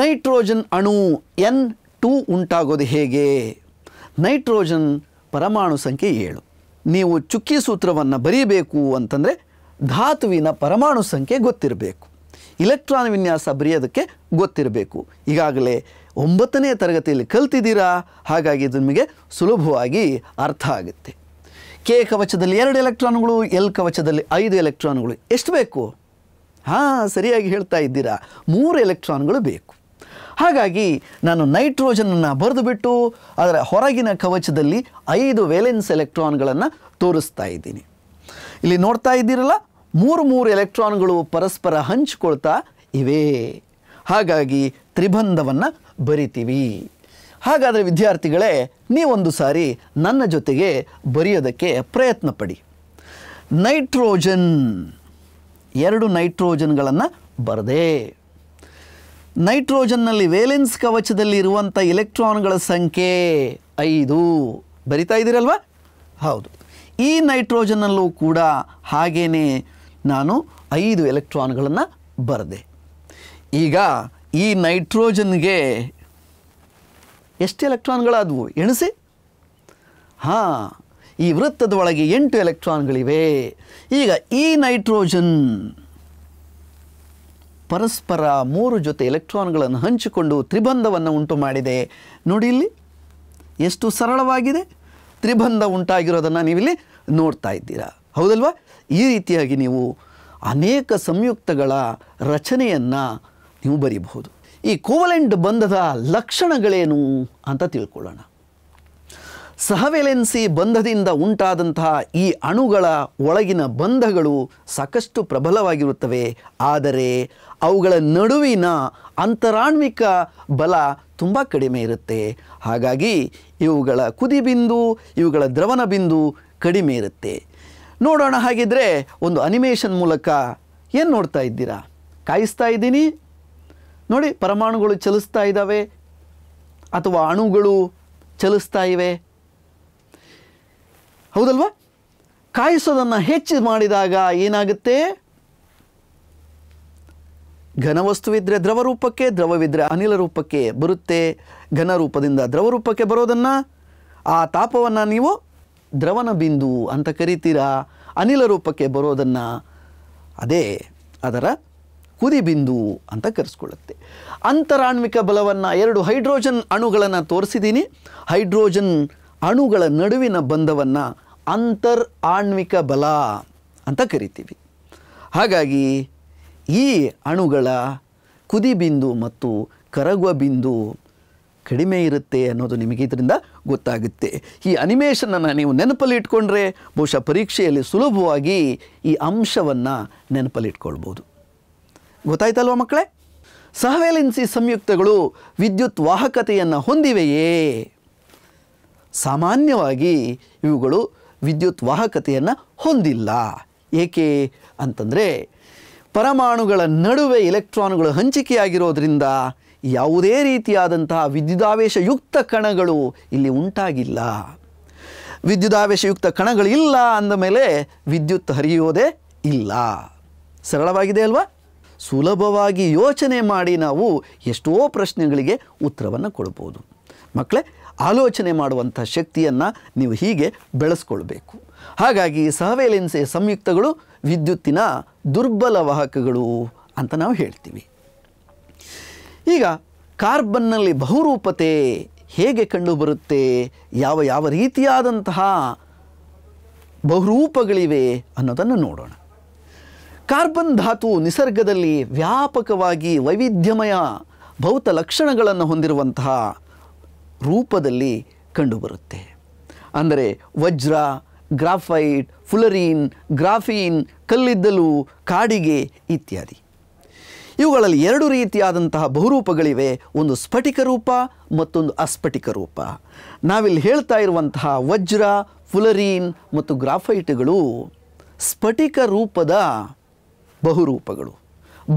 ನೈಟ್ರೋಜನ್ ಅಣು ಎನ್ ಟೂ ಉಂಟಾಗೋದು ಹೇಗೆ ನೈಟ್ರೋಜನ್ ಪರಮಾಣು ಸಂಖ್ಯೆ ಏಳು ನೀವು ಚುಕ್ಕಿ ಸೂತ್ರವನ್ನು ಬರೀಬೇಕು ಅಂತಂದರೆ ಧಾತುವಿನ ಪರಮಾಣು ಸಂಖ್ಯೆ ಗೊತ್ತಿರಬೇಕು ಇಲೆಕ್ಟ್ರಾನ್ ವಿನ್ಯಾಸ ಬರೆಯೋದಕ್ಕೆ ಗೊತ್ತಿರಬೇಕು ಈಗಾಗಲೇ ಒಂಬತ್ತನೇ ತರಗತಿಯಲ್ಲಿ ಕಲ್ತಿದ್ದೀರಾ ಹಾಗಾಗಿ ಇದು ನಿಮಗೆ ಸುಲಭವಾಗಿ ಅರ್ಥ ಆಗುತ್ತೆ ಕೆ ಕವಚದಲ್ಲಿ ಎರಡು ಎಲೆಕ್ಟ್ರಾನ್ಗಳು ಎಲ್ ಕವಚದಲ್ಲಿ ಐದು ಎಲೆಕ್ಟ್ರಾನ್ಗಳು ಎಷ್ಟು ಬೇಕು ಹಾಂ ಸರಿಯಾಗಿ ಹೇಳ್ತಾ ಇದ್ದೀರಾ ಮೂರು ಎಲೆಕ್ಟ್ರಾನ್ಗಳು ಬೇಕು ಹಾಗಾಗಿ ನಾನು ನೈಟ್ರೋಜನನ್ನು ಬರೆದು ಬಿಟ್ಟು ಅದರ ಹೊರಗಿನ ಕವಚದಲ್ಲಿ ಐದು ವೇಲೆನ್ಸ್ ಎಲೆಕ್ಟ್ರಾನ್ಗಳನ್ನು ತೋರಿಸ್ತಾ ಇದ್ದೀನಿ ಇಲ್ಲಿ ನೋಡ್ತಾ ಇದ್ದೀರಲ್ಲ ಮೂರು ಮೂರು ಎಲೆಕ್ಟ್ರಾನ್ಗಳು ಪರಸ್ಪರ ಹಂಚಿಕೊಳ್ತಾ ಇವೆ ಹಾಗಾಗಿ ತ್ರಿಬಂಧವನ್ನು ಬರಿತೀವಿ ಹಾಗಾದರೆ ವಿದ್ಯಾರ್ಥಿಗಳೇ ನೀವೊಂದು ಸಾರಿ ನನ್ನ ಜೊತೆಗೆ ಬರೆಯೋದಕ್ಕೆ ಪ್ರಯತ್ನ ಪಡಿ ನೈಟ್ರೋಜನ್ ಎರಡು ನೈಟ್ರೋಜನ್ಗಳನ್ನು ಬರದೆ ನೈಟ್ರೋಜನ್ನಲ್ಲಿ ವೇಲೆನ್ಸ್ ಕವಚದಲ್ಲಿ ಇರುವಂಥ ಇಲೆಕ್ಟ್ರಾನ್ಗಳ ಸಂಖ್ಯೆ ಐದು ಬರಿತಾ ಇದ್ದೀರಲ್ವಾ ಹೌದು ಈ ನೈಟ್ರೋಜನ್ನಲ್ಲೂ ಕೂಡ ಹಾಗೇನೆ ನಾನು ಐದು ಎಲೆಕ್ಟ್ರಾನ್ಗಳನ್ನು ಬರೆದೆ ಈಗ ಈ ನೈಟ್ರೋಜನ್ಗೆ ಎಷ್ಟು ಎಲೆಕ್ಟ್ರಾನ್ಗಳಾದವು ಎಣಿಸಿ ಹಾಂ ಈ ವೃತ್ತದ ಒಳಗೆ ಎಂಟು ಎಲೆಕ್ಟ್ರಾನ್ಗಳಿವೆ ಈಗ ಈ ನೈಟ್ರೋಜನ್ ಪರಸ್ಪರ ಮೂರು ಜೊತೆ ಎಲೆಕ್ಟ್ರಾನ್ಗಳನ್ನು ಹಂಚಿಕೊಂಡು ತ್ರಿಬಂಧವನ್ನು ಉಂಟು ಮಾಡಿದೆ ನೋಡಿ ಇಲ್ಲಿ ಎಷ್ಟು ಸರಳವಾಗಿದೆ ತ್ರಿಬಂಧ ಉಂಟಾಗಿರೋದನ್ನು ನೀವಿಲ್ಲಿ ನೋಡ್ತಾ ಇದ್ದೀರಾ ಹೌದಲ್ವಾ ಈ ರೀತಿಯಾಗಿ ನೀವು ಅನೇಕ ಸಂಯುಕ್ತಗಳ ರಚನೆಯನ್ನು ನೀವು ಬರೀಬಹುದು ಈ ಕೋವಲೆಂಟ್ ಬಂಧದ ಲಕ್ಷಣಗಳೇನು ಅಂತ ತಿಳ್ಕೊಳ್ಳೋಣ ಸಹವೆಲೆನ್ಸಿ ಬಂಧದಿಂದ ಉಂಟಾದಂತಹ ಈ ಅಣುಗಳ ಒಳಗಿನ ಬಂಧಗಳು ಸಾಕಷ್ಟು ಪ್ರಬಲವಾಗಿರುತ್ತವೆ ಆದರೆ ಅವುಗಳ ನಡುವಿನ ಅಂತರಾಣ್ವಿಕ ಬಲ ತುಂಬ ಕಡಿಮೆ ಇರುತ್ತೆ ಹಾಗಾಗಿ ಇವುಗಳ ಕುದಿ ಬಿಂದು ಇವುಗಳ ದ್ರವನ ಬಿಂದು ಕಡಿಮೆ ಇರುತ್ತೆ ನೋಡೋಣ ಹಾಗಿದ್ರೆ ಒಂದು ಅನಿಮೇಷನ್ ಮೂಲಕ ಏನು ನೋಡ್ತಾ ಇದ್ದೀರಾ ಕಾಯಿಸ್ತಾ ಇದ್ದೀನಿ ನೋಡಿ ಪರಮಾಣುಗಳು ಚಲಿಸ್ತಾ ಇದ್ದಾವೆ ಅಥವಾ ಅಣುಗಳು ಚಲಿಸ್ತಾ ಇವೆ ಹೌದಲ್ವಾ ಕಾಯಿಸೋದನ್ನು ಹೆಚ್ಚು ಮಾಡಿದಾಗ ಏನಾಗುತ್ತೆ ಘನವಸ್ತುವಿದ್ರೆ ದ್ರವ ರೂಪಕ್ಕೆ ದ್ರವವಿದ್ರೆ ಅನಿಲ ರೂಪಕ್ಕೆ ಬರುತ್ತೆ ಘನ ರೂಪದಿಂದ ದ್ರವ ರೂಪಕ್ಕೆ ಬರೋದನ್ನು ಆ ತಾಪವನ್ನು ನೀವು ದ್ರವನ ಬಿಂದು ಅಂತ ಕರಿತೀರಾ ಅನಿಲ ರೂಪಕ್ಕೆ ಬರೋದನ್ನು ಅದೇ ಅದರ ಕುದಿ ಬಿಂದು ಅಂತ ಕರೆಸ್ಕೊಳ್ಳುತ್ತೆ ಅಂತರಾಣ್ವಿಕ ಬಲವನ್ನು ಎರಡು ಹೈಡ್ರೋಜನ್ ಅಣುಗಳನ್ನು ತೋರಿಸಿದ್ದೀನಿ ಹೈಡ್ರೋಜನ್ ಅಣುಗಳ ನಡುವಿನ ಬಂಧವನ್ನು ಅಂತರ್ ಆಣ್ವಿಕ ಬಲ ಅಂತ ಕರಿತೀವಿ ಹಾಗಾಗಿ ಈ ಅಣುಗಳ ಕುದಿ ಬಿಂದು ಮತ್ತು ಕರಗುವ ಬಿಂದು ಕಡಿಮೆ ಇರುತ್ತೆ ಅನ್ನೋದು ನಿಮಗೆ ಇದರಿಂದ ಗೊತ್ತಾಗುತ್ತೆ ಈ ಅನಿಮೇಷನನ್ನು ನೀವು ನೆನಪಲ್ಲಿ ಇಟ್ಕೊಂಡ್ರೆ ಬಹುಶಃ ಪರೀಕ್ಷೆಯಲ್ಲಿ ಸುಲಭವಾಗಿ ಈ ಅಂಶವನ್ನು ನೆನಪಲ್ಲಿ ಇಟ್ಕೊಳ್ಬೋದು ಗೊತ್ತಾಯ್ತಲ್ವ ಮಕ್ಕಳೇ ಸಹವೇಲೆನ್ಸಿ ಸಂಯುಕ್ತಗಳು ವಿದ್ಯುತ್ ವಾಹಕತೆಯನ್ನು ಹೊಂದಿವೆಯೇ ಸಾಮಾನ್ಯವಾಗಿ ಇವುಗಳು ವಿದ್ಯುತ್ ವಾಹಕತೆಯನ್ನು ಹೊಂದಿಲ್ಲ ಏಕೆ ಅಂತಂದರೆ ಪರಮಾಣುಗಳ ನಡುವೆ ಎಲೆಕ್ಟ್ರಾನ್ಗಳು ಹಂಚಿಕೆಯಾಗಿರೋದ್ರಿಂದ ಯಾವುದೇ ರೀತಿಯಾದಂತಹ ವಿದ್ಯುದಾವೇಶಯುಕ್ತ ಕಣಗಳು ಇಲ್ಲಿ ಉಂಟಾಗಿಲ್ಲ ವಿದ್ಯುದಾವೇಶಯುಕ್ತ ಕಣಗಳು ಇಲ್ಲ ಅಂದ ಮೇಲೆ ವಿದ್ಯುತ್ ಹರಿಯೋದೇ ಇಲ್ಲ ಸರಳವಾಗಿದೆ ಅಲ್ವಾ ಸುಲಭವಾಗಿ ಯೋಚನೆ ಮಾಡಿ ನಾವು ಎಷ್ಟೋ ಪ್ರಶ್ನೆಗಳಿಗೆ ಉತ್ತರವನ್ನು ಕೊಡ್ಬೋದು ಮಕ್ಕಳೇ ಆಲೋಚನೆ ಮಾಡುವಂಥ ಶಕ್ತಿಯನ್ನು ನೀವು ಹೀಗೆ ಬೆಳೆಸ್ಕೊಳ್ಬೇಕು ಹಾಗಾಗಿ ಸಹವೇಲೆನ್ಸೆ ಸಂಯುಕ್ತಗಳು ವಿದ್ಯುತ್ತಿನ ದುರ್ಬಲ ವಾಹಕಗಳು ಅಂತ ನಾವು ಹೇಳ್ತೀವಿ ಈಗ ಕಾರ್ಬನ್ನಲ್ಲಿ ಬಹುರೂಪತೆ ಹೇಗೆ ಕಂಡುಬರುತ್ತೆ ಯಾವ ಯಾವ ರೀತಿಯಾದಂತಹ ಬಹುರೂಪಗಳಿವೆ ಅನ್ನೋದನ್ನು ನೋಡೋಣ ಕಾರ್ಬನ್ ಧಾತು ನಿಸರ್ಗದಲ್ಲಿ ವ್ಯಾಪಕವಾಗಿ ವೈವಿಧ್ಯಮಯ ಭೌತ ಲಕ್ಷಣಗಳನ್ನು ಹೊಂದಿರುವಂತಹ ರೂಪದಲ್ಲಿ ಕಂಡುಬರುತ್ತೆ ಅಂದರೆ ವಜ್ರ ಗ್ರಾಫೈಟ್ ಫುಲರೀನ್ ಗ್ರಾಫೀನ್ ಕಲ್ಲಿದ್ದಲು ಕಾಡಿಗೆ ಇತ್ಯಾದಿ ಇವುಗಳಲ್ಲಿ ಎರಡು ರೀತಿಯಾದಂತಹ ಬಹುರೂಪಗಳಿವೆ ಒಂದು ಸ್ಫಟಿಕ ರೂಪ ಮತ್ತೊಂದು ಅಸ್ಫಟಿಕ ರೂಪ ನಾವಿಲ್ಲಿ ಹೇಳ್ತಾ ಇರುವಂತಹ ವಜ್ರ ಫುಲರೀನ್ ಮತ್ತು ಗ್ರಾಫೈಟ್ಗಳು ಸ್ಫಟಿಕ ರೂಪದ ಬಹುರೂಪಗಳು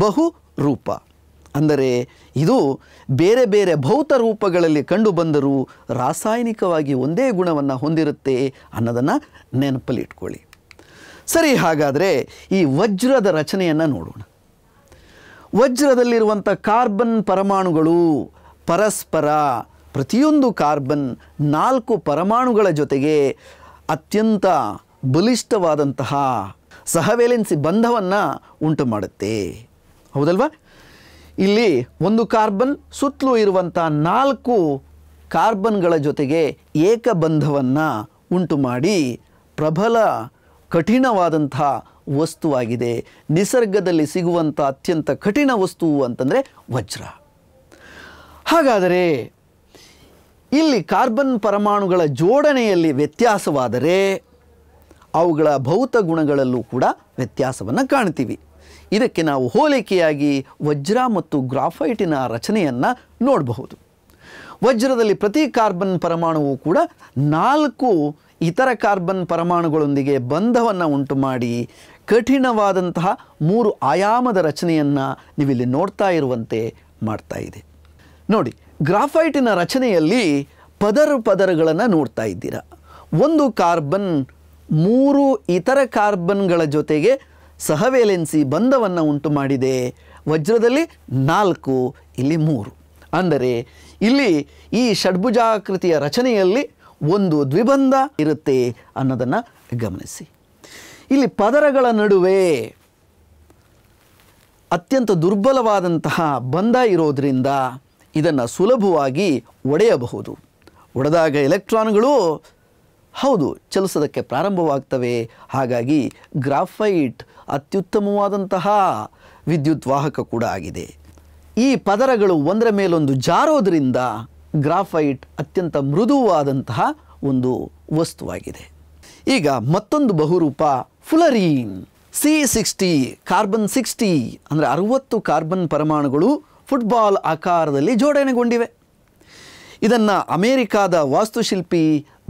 ಬಹುರೂಪ ಅಂದರೆ ಇದು ಬೇರೆ ಬೇರೆ ಭೌತ ರೂಪಗಳಲ್ಲಿ ಕಂಡುಬಂದರೂ ರಾಸಾಯನಿಕವಾಗಿ ಒಂದೇ ಗುಣವನ್ನು ಹೊಂದಿರುತ್ತೆ ಅನ್ನೋದನ್ನು ನೆನಪಲ್ಲಿ ಇಟ್ಕೊಳ್ಳಿ ಸರಿ ಹಾಗಾದರೆ ಈ ವಜ್ರದ ರಚನೆಯನ್ನು ನೋಡೋಣ ವಜ್ರದಲ್ಲಿರುವಂಥ ಕಾರ್ಬನ್ ಪರಮಾಣುಗಳು ಪರಸ್ಪರ ಪ್ರತಿಯೊಂದು ಕಾರ್ಬನ್ ನಾಲ್ಕು ಪರಮಾಣುಗಳ ಜೊತೆಗೆ ಅತ್ಯಂತ ಬಲಿಷ್ಠವಾದಂತಹ ಸಹವೇಲೆನ್ಸಿ ಬಂಧವನ್ನು ಉಂಟು ಮಾಡುತ್ತೆ ಹೌದಲ್ವಾ ಇಲ್ಲಿ ಒಂದು ಕಾರ್ಬನ್ ಸುತ್ತಲೂ ಇರುವಂಥ ನಾಲ್ಕು ಕಾರ್ಬನ್ಗಳ ಜೊತೆಗೆ ಏಕಬಂಧವನ್ನು ಉಂಟು ಮಾಡಿ ಪ್ರಬಲ ಕಠಿಣವಾದಂಥ ವಸ್ತುವಾಗಿದೆ ನಿಸರ್ಗದಲ್ಲಿ ಸಿಗುವಂಥ ಅತ್ಯಂತ ಕಠಿಣ ವಸ್ತು ಅಂತಂದರೆ ವಜ್ರ ಹಾಗಾದರೆ ಇಲ್ಲಿ ಕಾರ್ಬನ್ ಪರಮಾಣುಗಳ ಜೋಡಣೆಯಲ್ಲಿ ವ್ಯತ್ಯಾಸವಾದರೆ ಅವುಗಳ ಭೌತ ಗುಣಗಳಲ್ಲೂ ಕೂಡ ವ್ಯತ್ಯಾಸವನ್ನು ಕಾಣ್ತೀವಿ ಇದಕ್ಕೆ ನಾವು ಹೋಲಿಕೆಯಾಗಿ ವಜ್ರ ಮತ್ತು ಗ್ರಾಫೈಟಿನ ರಚನೆಯನ್ನು ನೋಡಬಹುದು ವಜ್ರದಲ್ಲಿ ಪ್ರತಿ ಕಾರ್ಬನ್ ಪರಮಾಣುವು ಕೂಡ ನಾಲ್ಕು ಇತರ ಕಾರ್ಬನ್ ಪರಮಾಣುಗಳೊಂದಿಗೆ ಬಂಧವನ್ನು ಉಂಟು ಮಾಡಿ ಕಠಿಣವಾದಂತಹ ಮೂರು ಆಯಾಮದ ರಚನೆಯನ್ನು ನೀವಿಲ್ಲಿ ನೋಡ್ತಾ ಇರುವಂತೆ ಮಾಡ್ತಾ ಇದೆ ನೋಡಿ ಗ್ರಾಫೈಟಿನ ರಚನೆಯಲ್ಲಿ ಪದರು ಪದರಗಳನ್ನು ನೋಡ್ತಾ ಇದ್ದೀರಾ ಒಂದು ಕಾರ್ಬನ್ ಮೂರು ಇತರ ಕಾರ್ಬನ್ಗಳ ಜೊತೆಗೆ ಸಹವೇಲೆನ್ಸಿ ಬಂಧವನ್ನು ಉಂಟು ಮಾಡಿದೆ ವಜ್ರದಲ್ಲಿ ನಾಲ್ಕು ಇಲ್ಲಿ ಮೂರು ಅಂದರೆ ಇಲ್ಲಿ ಈ ಷಡ್ಭುಜಾಕೃತಿಯ ರಚನೆಯಲ್ಲಿ ಒಂದು ದ್ವಿಬಂಧ ಇರುತ್ತೆ ಅನ್ನೋದನ್ನು ಗಮನಿಸಿ ಇಲ್ಲಿ ಪದರಗಳ ನಡುವೆ ಅತ್ಯಂತ ದುರ್ಬಲವಾದಂತಹ ಬಂಧ ಇರೋದರಿಂದ ಇದನ್ನು ಸುಲಭವಾಗಿ ಒಡೆಯಬಹುದು ಒಡೆದಾಗ ಎಲೆಕ್ಟ್ರಾನ್ಗಳು ಹೌದು ಚಲಿಸೋದಕ್ಕೆ ಪ್ರಾರಂಭವಾಗ್ತವೆ ಹಾಗಾಗಿ ಗ್ರಾಫೈಟ್ ಅತ್ಯುತ್ತಮವಾದಂತಹ ವಿದ್ಯುತ್ ವಾಹಕ ಕೂಡ ಆಗಿದೆ ಈ ಪದರಗಳು ಒಂದರ ಮೇಲೊಂದು ಜಾರೋದರಿಂದ ಗ್ರಾಫೈಟ್ ಅತ್ಯಂತ ಮೃದುವಾದಂತಹ ಒಂದು ವಸ್ತುವಾಗಿದೆ ಈಗ ಮತ್ತೊಂದು ಬಹುರೂಪ fullerene C sixty carbon sixty ಅಂದರೆ ಅರುವತ್ತು ಕಾರ್ಬನ್ ಪರಮಾಣುಗಳು ಫುಟ್ಬಾಲ್ ಆಕಾರದಲ್ಲಿ ಜೋಡಣೆಗೊಂಡಿವೆ ಇದನ್ನು ಅಮೇರಿಕಾದ ವಾಸ್ತುಶಿಲ್ಪಿ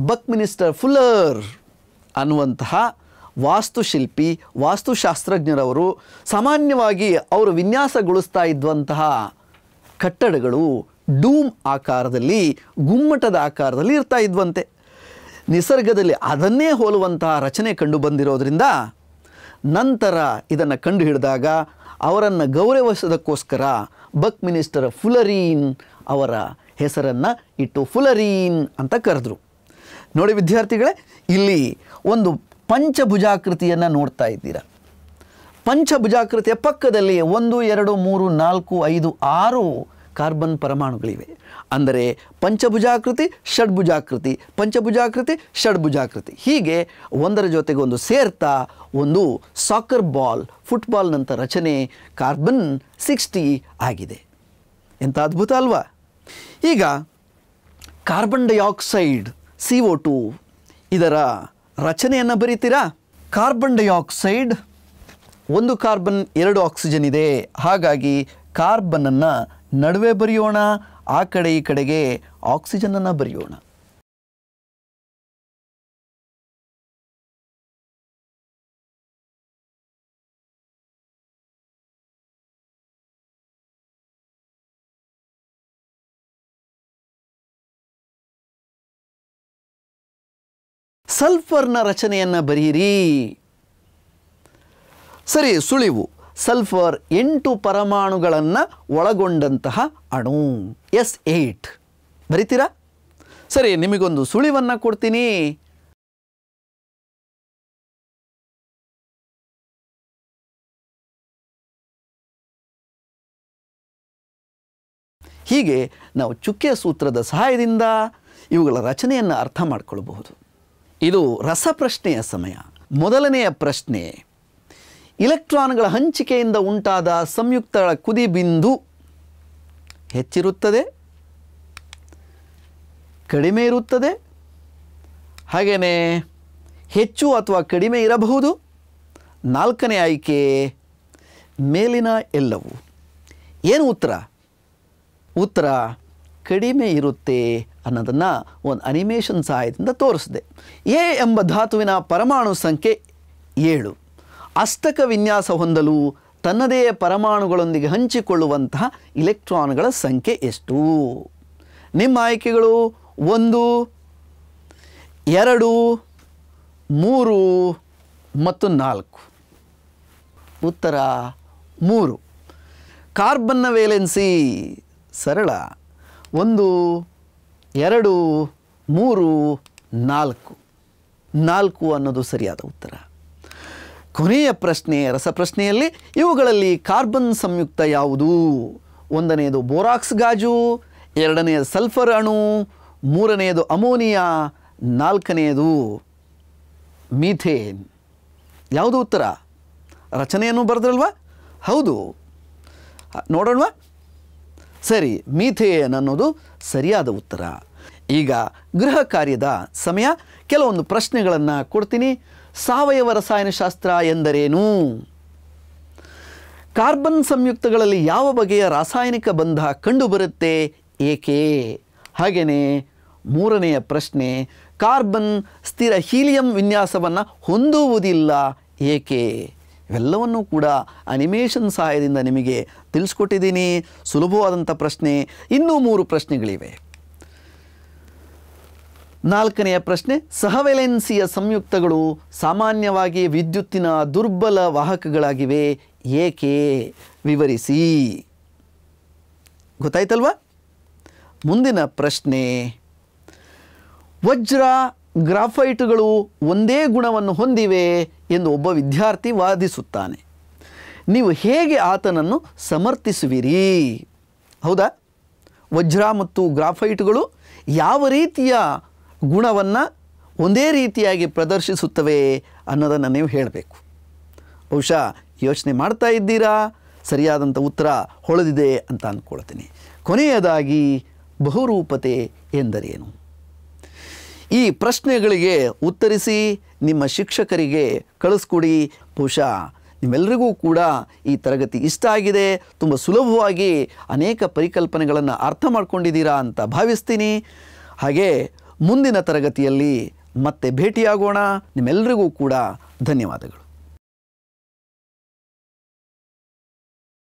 ಬಕ್ ಮಿನಿಸ್ಟರ್ ಫುಲ್ಲರ್ ಅನ್ನುವಂತಹ ವಾಸ್ತುಶಿಲ್ಪಿ ವಾಸ್ತುಶಾಸ್ತ್ರಜ್ಞರವರು ಸಾಮಾನ್ಯವಾಗಿ ಅವರು ವಿನ್ಯಾಸಗೊಳಿಸ್ತಾ ಇದ್ದಂತಹ ಕಟ್ಟಡಗಳು ಡೂಮ್ ಆಕಾರದಲ್ಲಿ ಗುಮ್ಮಟದ ಆಕಾರದಲ್ಲಿ ಇರ್ತಾ ಇದ್ವಂತೆ ನಿಸರ್ಗದಲ್ಲಿ ಅದನ್ನೇ ಹೋಲುವಂತಹ ರಚನೆ ಕಂಡು ಬಂದಿರೋದ್ರಿಂದ ನಂತರ ಇದನ್ನು ಕಂಡು ಹಿಡಿದಾಗ ಅವರನ್ನು ಗೌರವಿಸೋದಕ್ಕೋಸ್ಕರ ಬಕ್ ಮಿನಿಸ್ಟರ್ ಫುಲರೀನ್ ಅವರ ಹೆಸರನ್ನು ಇಟ್ಟು ಫುಲರೀನ್ ಅಂತ ಕರೆದ್ರು ನೋಡಿ ವಿದ್ಯಾರ್ಥಿಗಳೇ ಇಲ್ಲಿ ಒಂದು ಪಂಚಭುಜಾಕೃತಿಯನ್ನು ನೋಡ್ತಾ ಇದ್ದೀರಾ ಪಂಚಭುಜಾಕೃತಿಯ ಪಕ್ಕದಲ್ಲಿ ಒಂದು ಎರಡು ಮೂರು ನಾಲ್ಕು ಐದು ಆರು ಕಾರ್ಬನ್ ಪರಮಾಣುಗಳಿವೆ ಅಂದರೆ ಪಂಚಭುಜಾಕೃತಿ ಷಡ್ಭುಜಾಕೃತಿ ಪಂಚಭುಜಾಕೃತಿ ಷಡ್ಭುಜಾಕೃತಿ ಹೀಗೆ ಒಂದರ ಜೊತೆಗೆ ಒಂದು ಸೇರ್ತಾ ಒಂದು ಸಾಕರ್ ಬಾಲ್ ಫುಟ್ಬಾಲ್ನಂಥ ರಚನೆ ಕಾರ್ಬನ್ ಸಿಕ್ಸ್ಟಿ ಆಗಿದೆ ಎಂಥ ಅದ್ಭುತ ಅಲ್ವಾ ಈಗ carbon dioxide C O two ಇದರ ರಚನೆಯನ್ನು ಬರೀತೀರಾ ಕಾರ್ಬನ್ ಡೈಆಕ್ಸೈಡ್ ಒಂದು ಕಾರ್ಬನ್ ಎರಡು ಆಕ್ಸಿಜನ್ ಇದೆ ಹಾಗಾಗಿ ಕಾರ್ಬನನ್ನು ನಡುವೆ ಬರೆಯೋಣ ಆ ಕಡೆ ಈ ಕಡೆಗೆ ಆಕ್ಸಿಜನನ್ನು ಬರೆಯೋಣ ಸಲ್ಫರ್ನ ರಚನೆಯನ್ನು ಬರೀರಿ ಸರಿ ಸುಳಿವು ಸಲ್ಫರ್ ಎಂಟು ಪರಮಾಣುಗಳನ್ನು ಒಳಗೊಂಡಂತಹ ಅಣು ಎಸ್ ಏಟ್ ಬರಿತೀರಾ ಸರಿ ನಿಮಗೊಂದು ಸುಳಿವನ್ನು ಕೊಡ್ತೀನಿ ಹೀಗೆ ನಾವು ಚುಕ್ಕೆ ಸೂತ್ರದ ಸಹಾಯದಿಂದ ಇವುಗಳ ರಚನೆಯನ್ನು ಅರ್ಥ ಮಾಡಿಕೊಳ್ಳಬಹುದು ಇದು ರಸಪ್ರಶ್ನೆಯ ಸಮಯ ಮೊದಲನೆಯ ಪ್ರಶ್ನೆ ಇಲೆಕ್ಟ್ರಾನ್ಗಳ ಹಂಚಿಕೆಯಿಂದ ಉಂಟಾದ ಸಂಯುಕ್ತಗಳ ಕುದಿ ಬಿಂದು ಹೆಚ್ಚಿರುತ್ತದೆ ಕಡಿಮೆ ಇರುತ್ತದೆ ಹಾಗೆಯೇ ಹೆಚ್ಚು ಅಥವಾ ಕಡಿಮೆ ಇರಬಹುದು ನಾಲ್ಕನೇ ಆಯ್ಕೆ ಮೇಲಿನ ಎಲ್ಲವೂ ಏನು ಉತ್ತರ ಉತ್ತರ ಕಡಿಮೆ ಇರುತ್ತೆ ಅನ್ನೋದನ್ನು ಒಂದು ಅನಿಮೇಷನ್ ಸಹಾಯದಿಂದ ತೋರಿಸಿದೆ ಎ ಎಂಬ ಧಾತುವಿನ ಪರಮಾಣು ಸಂಖ್ಯೆ ಏಳು ಅಸ್ತಕ ವಿನ್ಯಾಸ ಹೊಂದಲು ತನ್ನದೇ ಪರಮಾಣುಗಳೊಂದಿಗೆ ಹಂಚಿಕೊಳ್ಳುವಂತಹ ಇಲೆಕ್ಟ್ರಾನ್ಗಳ ಸಂಖ್ಯೆ ಎಷ್ಟು ನಿಮ್ಮ ಆಯ್ಕೆಗಳು ಒಂದು ಎರಡು ಮೂರು ಮತ್ತು ನಾಲ್ಕು ಉತ್ತರ ಮೂರು ಕಾರ್ಬನ್ನ ವೇಲೆನ್ಸಿ ಸರಳ ಒಂದು ಎರಡು ಮೂರು ನಾಲ್ಕು ನಾಲ್ಕು ಅನ್ನೋದು ಸರಿಯಾದ ಉತ್ತರ ಕೊನೆಯ ಪ್ರಶ್ನೆ ರಸಪ್ರಶ್ನೆಯಲ್ಲಿ ಇವುಗಳಲ್ಲಿ ಕಾರ್ಬನ್ ಸಂಯುಕ್ತ ಯಾವುದು ಒಂದನೆಯದು ಬೋರಾಕ್ಸ್ ಗಾಜು ಎರಡನೆಯದು ಸಲ್ಫರ್ ಅಣು ಮೂರನೆಯದು ಅಮೋನಿಯಾ ನಾಲ್ಕನೆಯದು ಮೀಥೇನ್ ಯಾವುದು ಉತ್ತರ ರಚನೆಯನ್ನು ಬರೆದ್ರಲ್ವಾ ಹೌದು ನೋಡೋಣವಾ ಸರಿ ಮೀಥೇನ್ ಅನ್ನೋದು ಸರಿಯಾದ ಉತ್ತರ ಈಗ ಗೃಹ ಕಾರ್ಯದ ಸಮಯ ಕೆಲವೊಂದು ಪ್ರಶ್ನೆಗಳನ್ನು ಕೊಡ್ತೀನಿ ಸಾವಯವ ರಸಾಯನಶಾಸ್ತ್ರ ಎಂದರೇನು ಕಾರ್ಬನ್ ಸಂಯುಕ್ತಗಳಲ್ಲಿ ಯಾವ ಬಗೆಯ ರಾಸಾಯನಿಕ ಬಂಧ ಕಂಡುಬರುತ್ತೆ ಏಕೆ ಹಾಗೆಯೇ ಮೂರನೆಯ ಪ್ರಶ್ನೆ ಕಾರ್ಬನ್ ಸ್ಥಿರ ಹೀಲಿಯಂ ವಿನ್ಯಾಸವನ್ನು ಹೊಂದುವುದಿಲ್ಲ ಏಕೆ ಇವೆಲ್ಲವನ್ನೂ ಕೂಡ ಅನಿಮೇಷನ್ ಸಹಾಯದಿಂದ ನಿಮಗೆ ತಿಳಿಸ್ಕೊಟ್ಟಿದ್ದೀನಿ ಸುಲಭವಾದಂಥ ಪ್ರಶ್ನೆ ಇನ್ನೂ ಮೂರು ಪ್ರಶ್ನೆಗಳಿವೆ ನಾಲ್ಕನೆಯ ಪ್ರಶ್ನೆ ಸಹವೆಲೆನ್ಸಿಯ ಸಂಯುಕ್ತಗಳು ಸಾಮಾನ್ಯವಾಗಿ ವಿದ್ಯುತ್ತಿನ ದುರ್ಬಲ ವಾಹಕಗಳಾಗಿವೆ ಏಕೆ ವಿವರಿಸಿ ಗೊತ್ತಾಯ್ತಲ್ವಾ ಮುಂದಿನ ಪ್ರಶ್ನೆ ವಜ್ರ ಗ್ರಾಫೈಟ್ಗಳು ಒಂದೇ ಗುಣವನ್ನು ಹೊಂದಿವೆ ಎಂದು ಒಬ್ಬ ವಿದ್ಯಾರ್ಥಿ ವಾದಿಸುತ್ತಾನೆ ನೀವು ಹೇಗೆ ಆತನನ್ನು ಸಮರ್ಥಿಸುವಿರಿ ಹೌದಾ ವಜ್ರ ಮತ್ತು ಗ್ರಾಫೈಟ್ಗಳು ಯಾವ ರೀತಿಯ ಗುಣವನ್ನು ಒಂದೇ ರೀತಿಯಾಗಿ ಪ್ರದರ್ಶಿಸುತ್ತವೆ ಅನ್ನೋದನ್ನು ನೀವು ಹೇಳಬೇಕು ಬಹುಶಃ ಯೋಚನೆ ಮಾಡ್ತಾ ಇದ್ದೀರಾ ಸರಿಯಾದಂಥ ಉತ್ತರ ಹೊಳೆದಿದೆ ಅಂತ ಅಂದ್ಕೊಳ್ತೀನಿ ಕೊನೆಯದಾಗಿ ಬಹುರೂಪತೆ ಎಂದರೇನು ಈ ಪ್ರಶ್ನೆಗಳಿಗೆ ಉತ್ತರಿಸಿ ನಿಮ್ಮ ಶಿಕ್ಷಕರಿಗೆ ಕಳಿಸ್ಕೊಡಿ ಬಹುಶಃ ನಿಮ್ಮೆಲ್ಲರಿಗೂ ಕೂಡ ಈ ತರಗತಿ ಇಷ್ಟ ಆಗಿದೆ ತುಂಬ ಸುಲಭವಾಗಿ ಅನೇಕ ಪರಿಕಲ್ಪನೆಗಳನ್ನು ಅರ್ಥ ಮಾಡ್ಕೊಂಡಿದ್ದೀರಾ ಅಂತ ಭಾವಿಸ್ತೀನಿ ಹಾಗೆ ಮುಂದಿನ ತರಗತಿಯಲ್ಲಿ ಮತ್ತೆ ಭೇಟಿಯಾಗೋಣ ನಿಮ್ಮೆಲ್ಲರಿಗೂ ಕೂಡ ಧನ್ಯವಾದಗಳು